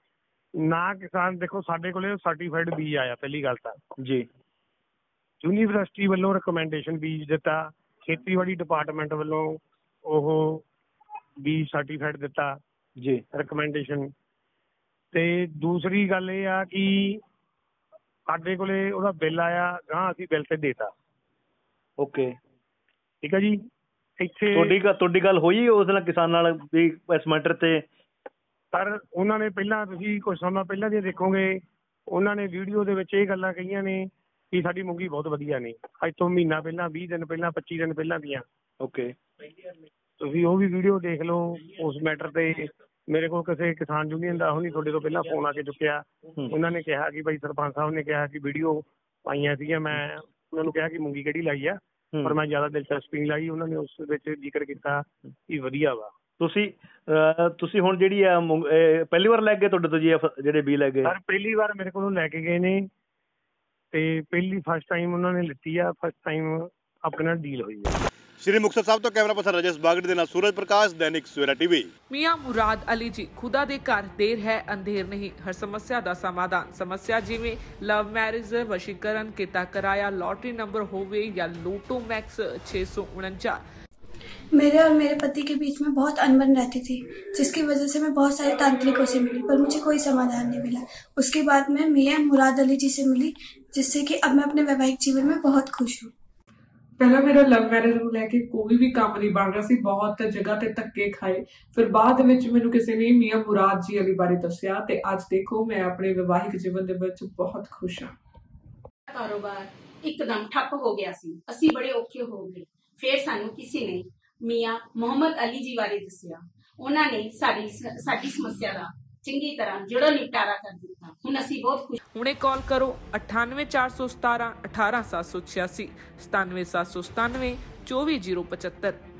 ਨਾ ਕਿਸਾਨ ਦੇਖੋ ਸਾਡੇ ਕੋਲੇ ਸਰਟੀਫਾਈਡ ਬੀਜ ਆਇਆ ਪਹਿਲੀ ਗੱਲ ਤਾਂ ਜੀ ਯੂਨੀਵਰਸਿਟੀ ਵੱਲੋਂ ਰეკਮੈਂਡੇਸ਼ਨ ਬੀਜ ਦਿੱਤਾ ਖੇਤੀਬਾੜੀ ਡਿਪਾਰਟਮੈਂਟ ਵੱਲੋਂ ਉਹ ਬੀਜ ਸਰਟੀਫਾਈਡ ਦਿੱਤਾ ਜੀ ਰეკਮੈਂਡੇਸ਼ਨ ਤੇ ਦੂਸਰੀ ਗੱਲ ਇਹ ਆ ਕਿ ਸਾਡੇ ਕੋਲੇ ਉਹਦਾ ਬਿੱਲ ਆਇਆ ਗਾਂ ਅਸੀਂ ਬਿੱਲ ਤੇ ਦੇਤਾ ਓਕੇ ਠੀਕ ਆ ਜੀ ਇੱਥੇ ਤੁਹਾਡੀ ਗੱਲ- ਤੁਹਾਡੀ ਗੱਲ ਹੋਈ ਉਸ ਨਾਲ ਕਿਸਾਨ ਨਾਲ ਵੀ ਇਸ ਮੈਟਰ ਤੇ ਪਰ ਉਹਨਾਂ ਨੇ ਪਹਿਲਾਂ ਤੁਸੀਂ ਕੁਝ ਸਮਾਂ ਪਹਿਲਾਂ ਦੀ ਦੇਖੋਗੇ ਉਹਨਾਂ ਨੇ ਵੀਡੀਓ ਦੇ ਵਿੱਚ ਇਹ ਗੱਲਾਂ ਕਹੀਆਂ ਨੇ ਕਿ ਸਾਡੀ ਮੂੰਗੀ ਬਹੁਤ ਵਧੀਆ ਨੇ ਅੱਜ ਤੋਂ ਮਹੀਨਾ ਪਹਿਲਾਂ 20 ਦਿਨ ਪਹਿਲਾਂ 25 ਦਿਨ ਪਹਿਲਾਂ ਦੀਆਂ ਓਕੇ ਤੁਸੀਂ ਉਹ ਵੀ ਵੀਡੀਓ ਦੇਖ ਲਓ ਉਸ ਮੈਟਰ ਤੇ ਮੇਰੇ ਕੋਲ ਕਿਸੇ ਕਿਸਾਨ ਯੂਨੀਅਨ ਦਾ ਹੁਣੀ ਤੁਹਾਡੇ ਤੋਂ ਪਹਿਲਾਂ ਫੋਨ ਆ ਕੇ ਚੁੱਕਿਆ ਉਹਨਾਂ ਨੇ ਕਿਹਾ ਕਿ ਭਾਈ ਸਰਪੰਚ ਸਾਹਿਬ ਨੇ ਕਿਹਾ ਕਿ ਵੀਡੀਓ ਪਾਈਆਂ ਸੀਗੀਆਂ ਮੈਂ ਉਹਨਾਂ ਨੂੰ ਕਿਹਾ ਕਿ ਮੂੰਗੀ ਕਿਹੜੀ ਲਾਈ ਆ ਪਰ ਮੈਂ ਜ਼ਿਆਦਾ ਦਿਲਚਸਪੀ ਲਾਈ ਉਹਨਾਂ ਨੇ ਉਸ ਵਿੱਚ ਜ਼ਿਕਰ ਕੀਤਾ ਕਿ ਵਧੀਆ ਵਾ ਤੁਸੀਂ ਤੁਸੀਂ ਹੁਣ ਜਿਹੜੀ ਆ ਪਹਿਲੀ ਵਾਰ ਲੈ ਗਏ ਤੁਹਾਡੇ ਤੋਂ ਜੀ ਜਿਹੜੇ ਬੀ ਲੈ ਗਏ ਸਰ ਪਹਿਲੀ ਵਾਰ ਮੇਰੇ ਕੋਲੋਂ ਲੈ ਕੇ ਗਏ ਨੇ ਤੇ ਪਹਿਲੀ ਫਸਟ ਟਾਈਮ ਉਹਨਾਂ ਨੇ ਲਿੱਤੀ ਆ ਫਸਟ ਟਾਈਮ ਆਪਣਾ ਨਾਲ ਡੀਲ ਹੋਈ ਆ ਸ਼੍ਰੀ ਮੁਕਤਸਰ ਸਾਹਿਬ ਤੋਂ ਕੈਮਰਾ ਪਰਸਨ ਰਜਸ ਬਾਗੜ ਦੇ ਨਾਲ ਸੂਰਜ ਪ੍ਰਕਾਸ਼ ਦੈਨਿਕ ਸਵੇਰਾ ਟੀਵੀ ਮੀਆਂ ਮੁਰਾਦ ਅਲੀ ਜੀ ਖੁਦਾ ਦੇ ਘਰ ਦੇਰ ਹੈ ਅੰਧੇਰ ਨਹੀਂ ਹਰ ਸਮੱਸਿਆ ਦਾ ਸਮਾਧਾਨ ਸਮੱਸਿਆ ਜਿਵੇਂ ਲਵ ਮੈਰਿਜ ਵਸ਼ੀਕਰਨ ਕੀਤਾ ਕਰਾਇਆ ਲੋਟਰੀ ਨੰਬਰ ਹੋਵੇ ਜਾਂ ਲੋਟੋ ਮੈਕਸ 649 मेरे और मेरे पति के बीच में बहुत अनबन रहती थी जिसकी वजह से मैं बहुत सारे तांत्रिकों से मिली पर मुझे कोई समाधान नहीं मिला उसके बाद मैं मियाँ मुराद अली जी से मिली जिससे कि अब मैं अपने वैवाहिक जीवन में बहुत खुश हूँ ਪਹਿਲਾਂ ਮੇਰਾ ਲਵ ਮੈਰਿਜ ਨੂੰ ਲੈ ਕੇ ਕੋਈ ਵੀ ਕੰਮ ਨਹੀਂ ਬਣ ਰਿਹਾ ਸੀ ਬਹੁਤ ਜਗ੍ਹਾ ਤੇ ਧੱਕੇ ਖਾਏ ਫਿਰ ਬਾਅਦ ਵਿੱਚ ਮੈਨੂੰ ਕਿਸੇ ਨੇ ਮੀਆਂ ਮੁਰਾਦ ਜੀ ਅਲੀ ਬਾਰੇ ਦੱਸਿਆ ਤੇ ਅੱਜ ਦੇਖੋ ਮੈਂ ਆਪਣੇ ਵਿਵਾਹਿਕ ਜੀਵਨ ਦੇ ਵਿੱਚ ਬਹੁਤ ਖੁਸ਼ ਹਾਂ ਕਾਰੋਬਾਰ ਇੱਕਦਮ ਠੱਪ ਹੋ ਗਿਆ ਸੀ ਅਸੀਂ ਬੜੇ ਔਖੇ ਹੋ ਗਏ ਫਿਰ ਸਾਨੂੰ ਕਿਸੇ ਨੇ ਮੀਆਂ ਮੁਹੰਮਦ ਅਲੀ ਜੀ ਬਾਰੇ ਦੱਸਿਆ ਉਹਨਾਂ ਨੇ ਸਾਡੀ ਸਾਡੀ ਸਮੱਸਿਆ ਦਾ ਚੰਗੀ ਤਰ੍ਹਾਂ ਜੜੋ ਨਿਪਟਾਰਾ ਕਰ ਦਿੱਤਾ ਹੁਣ ਅਸੀਂ ਬਹੁਤ ਖੁਸ਼ ਹੁਣੇ ਕਾਲ ਕਰੋ 98417 18786 97797 24075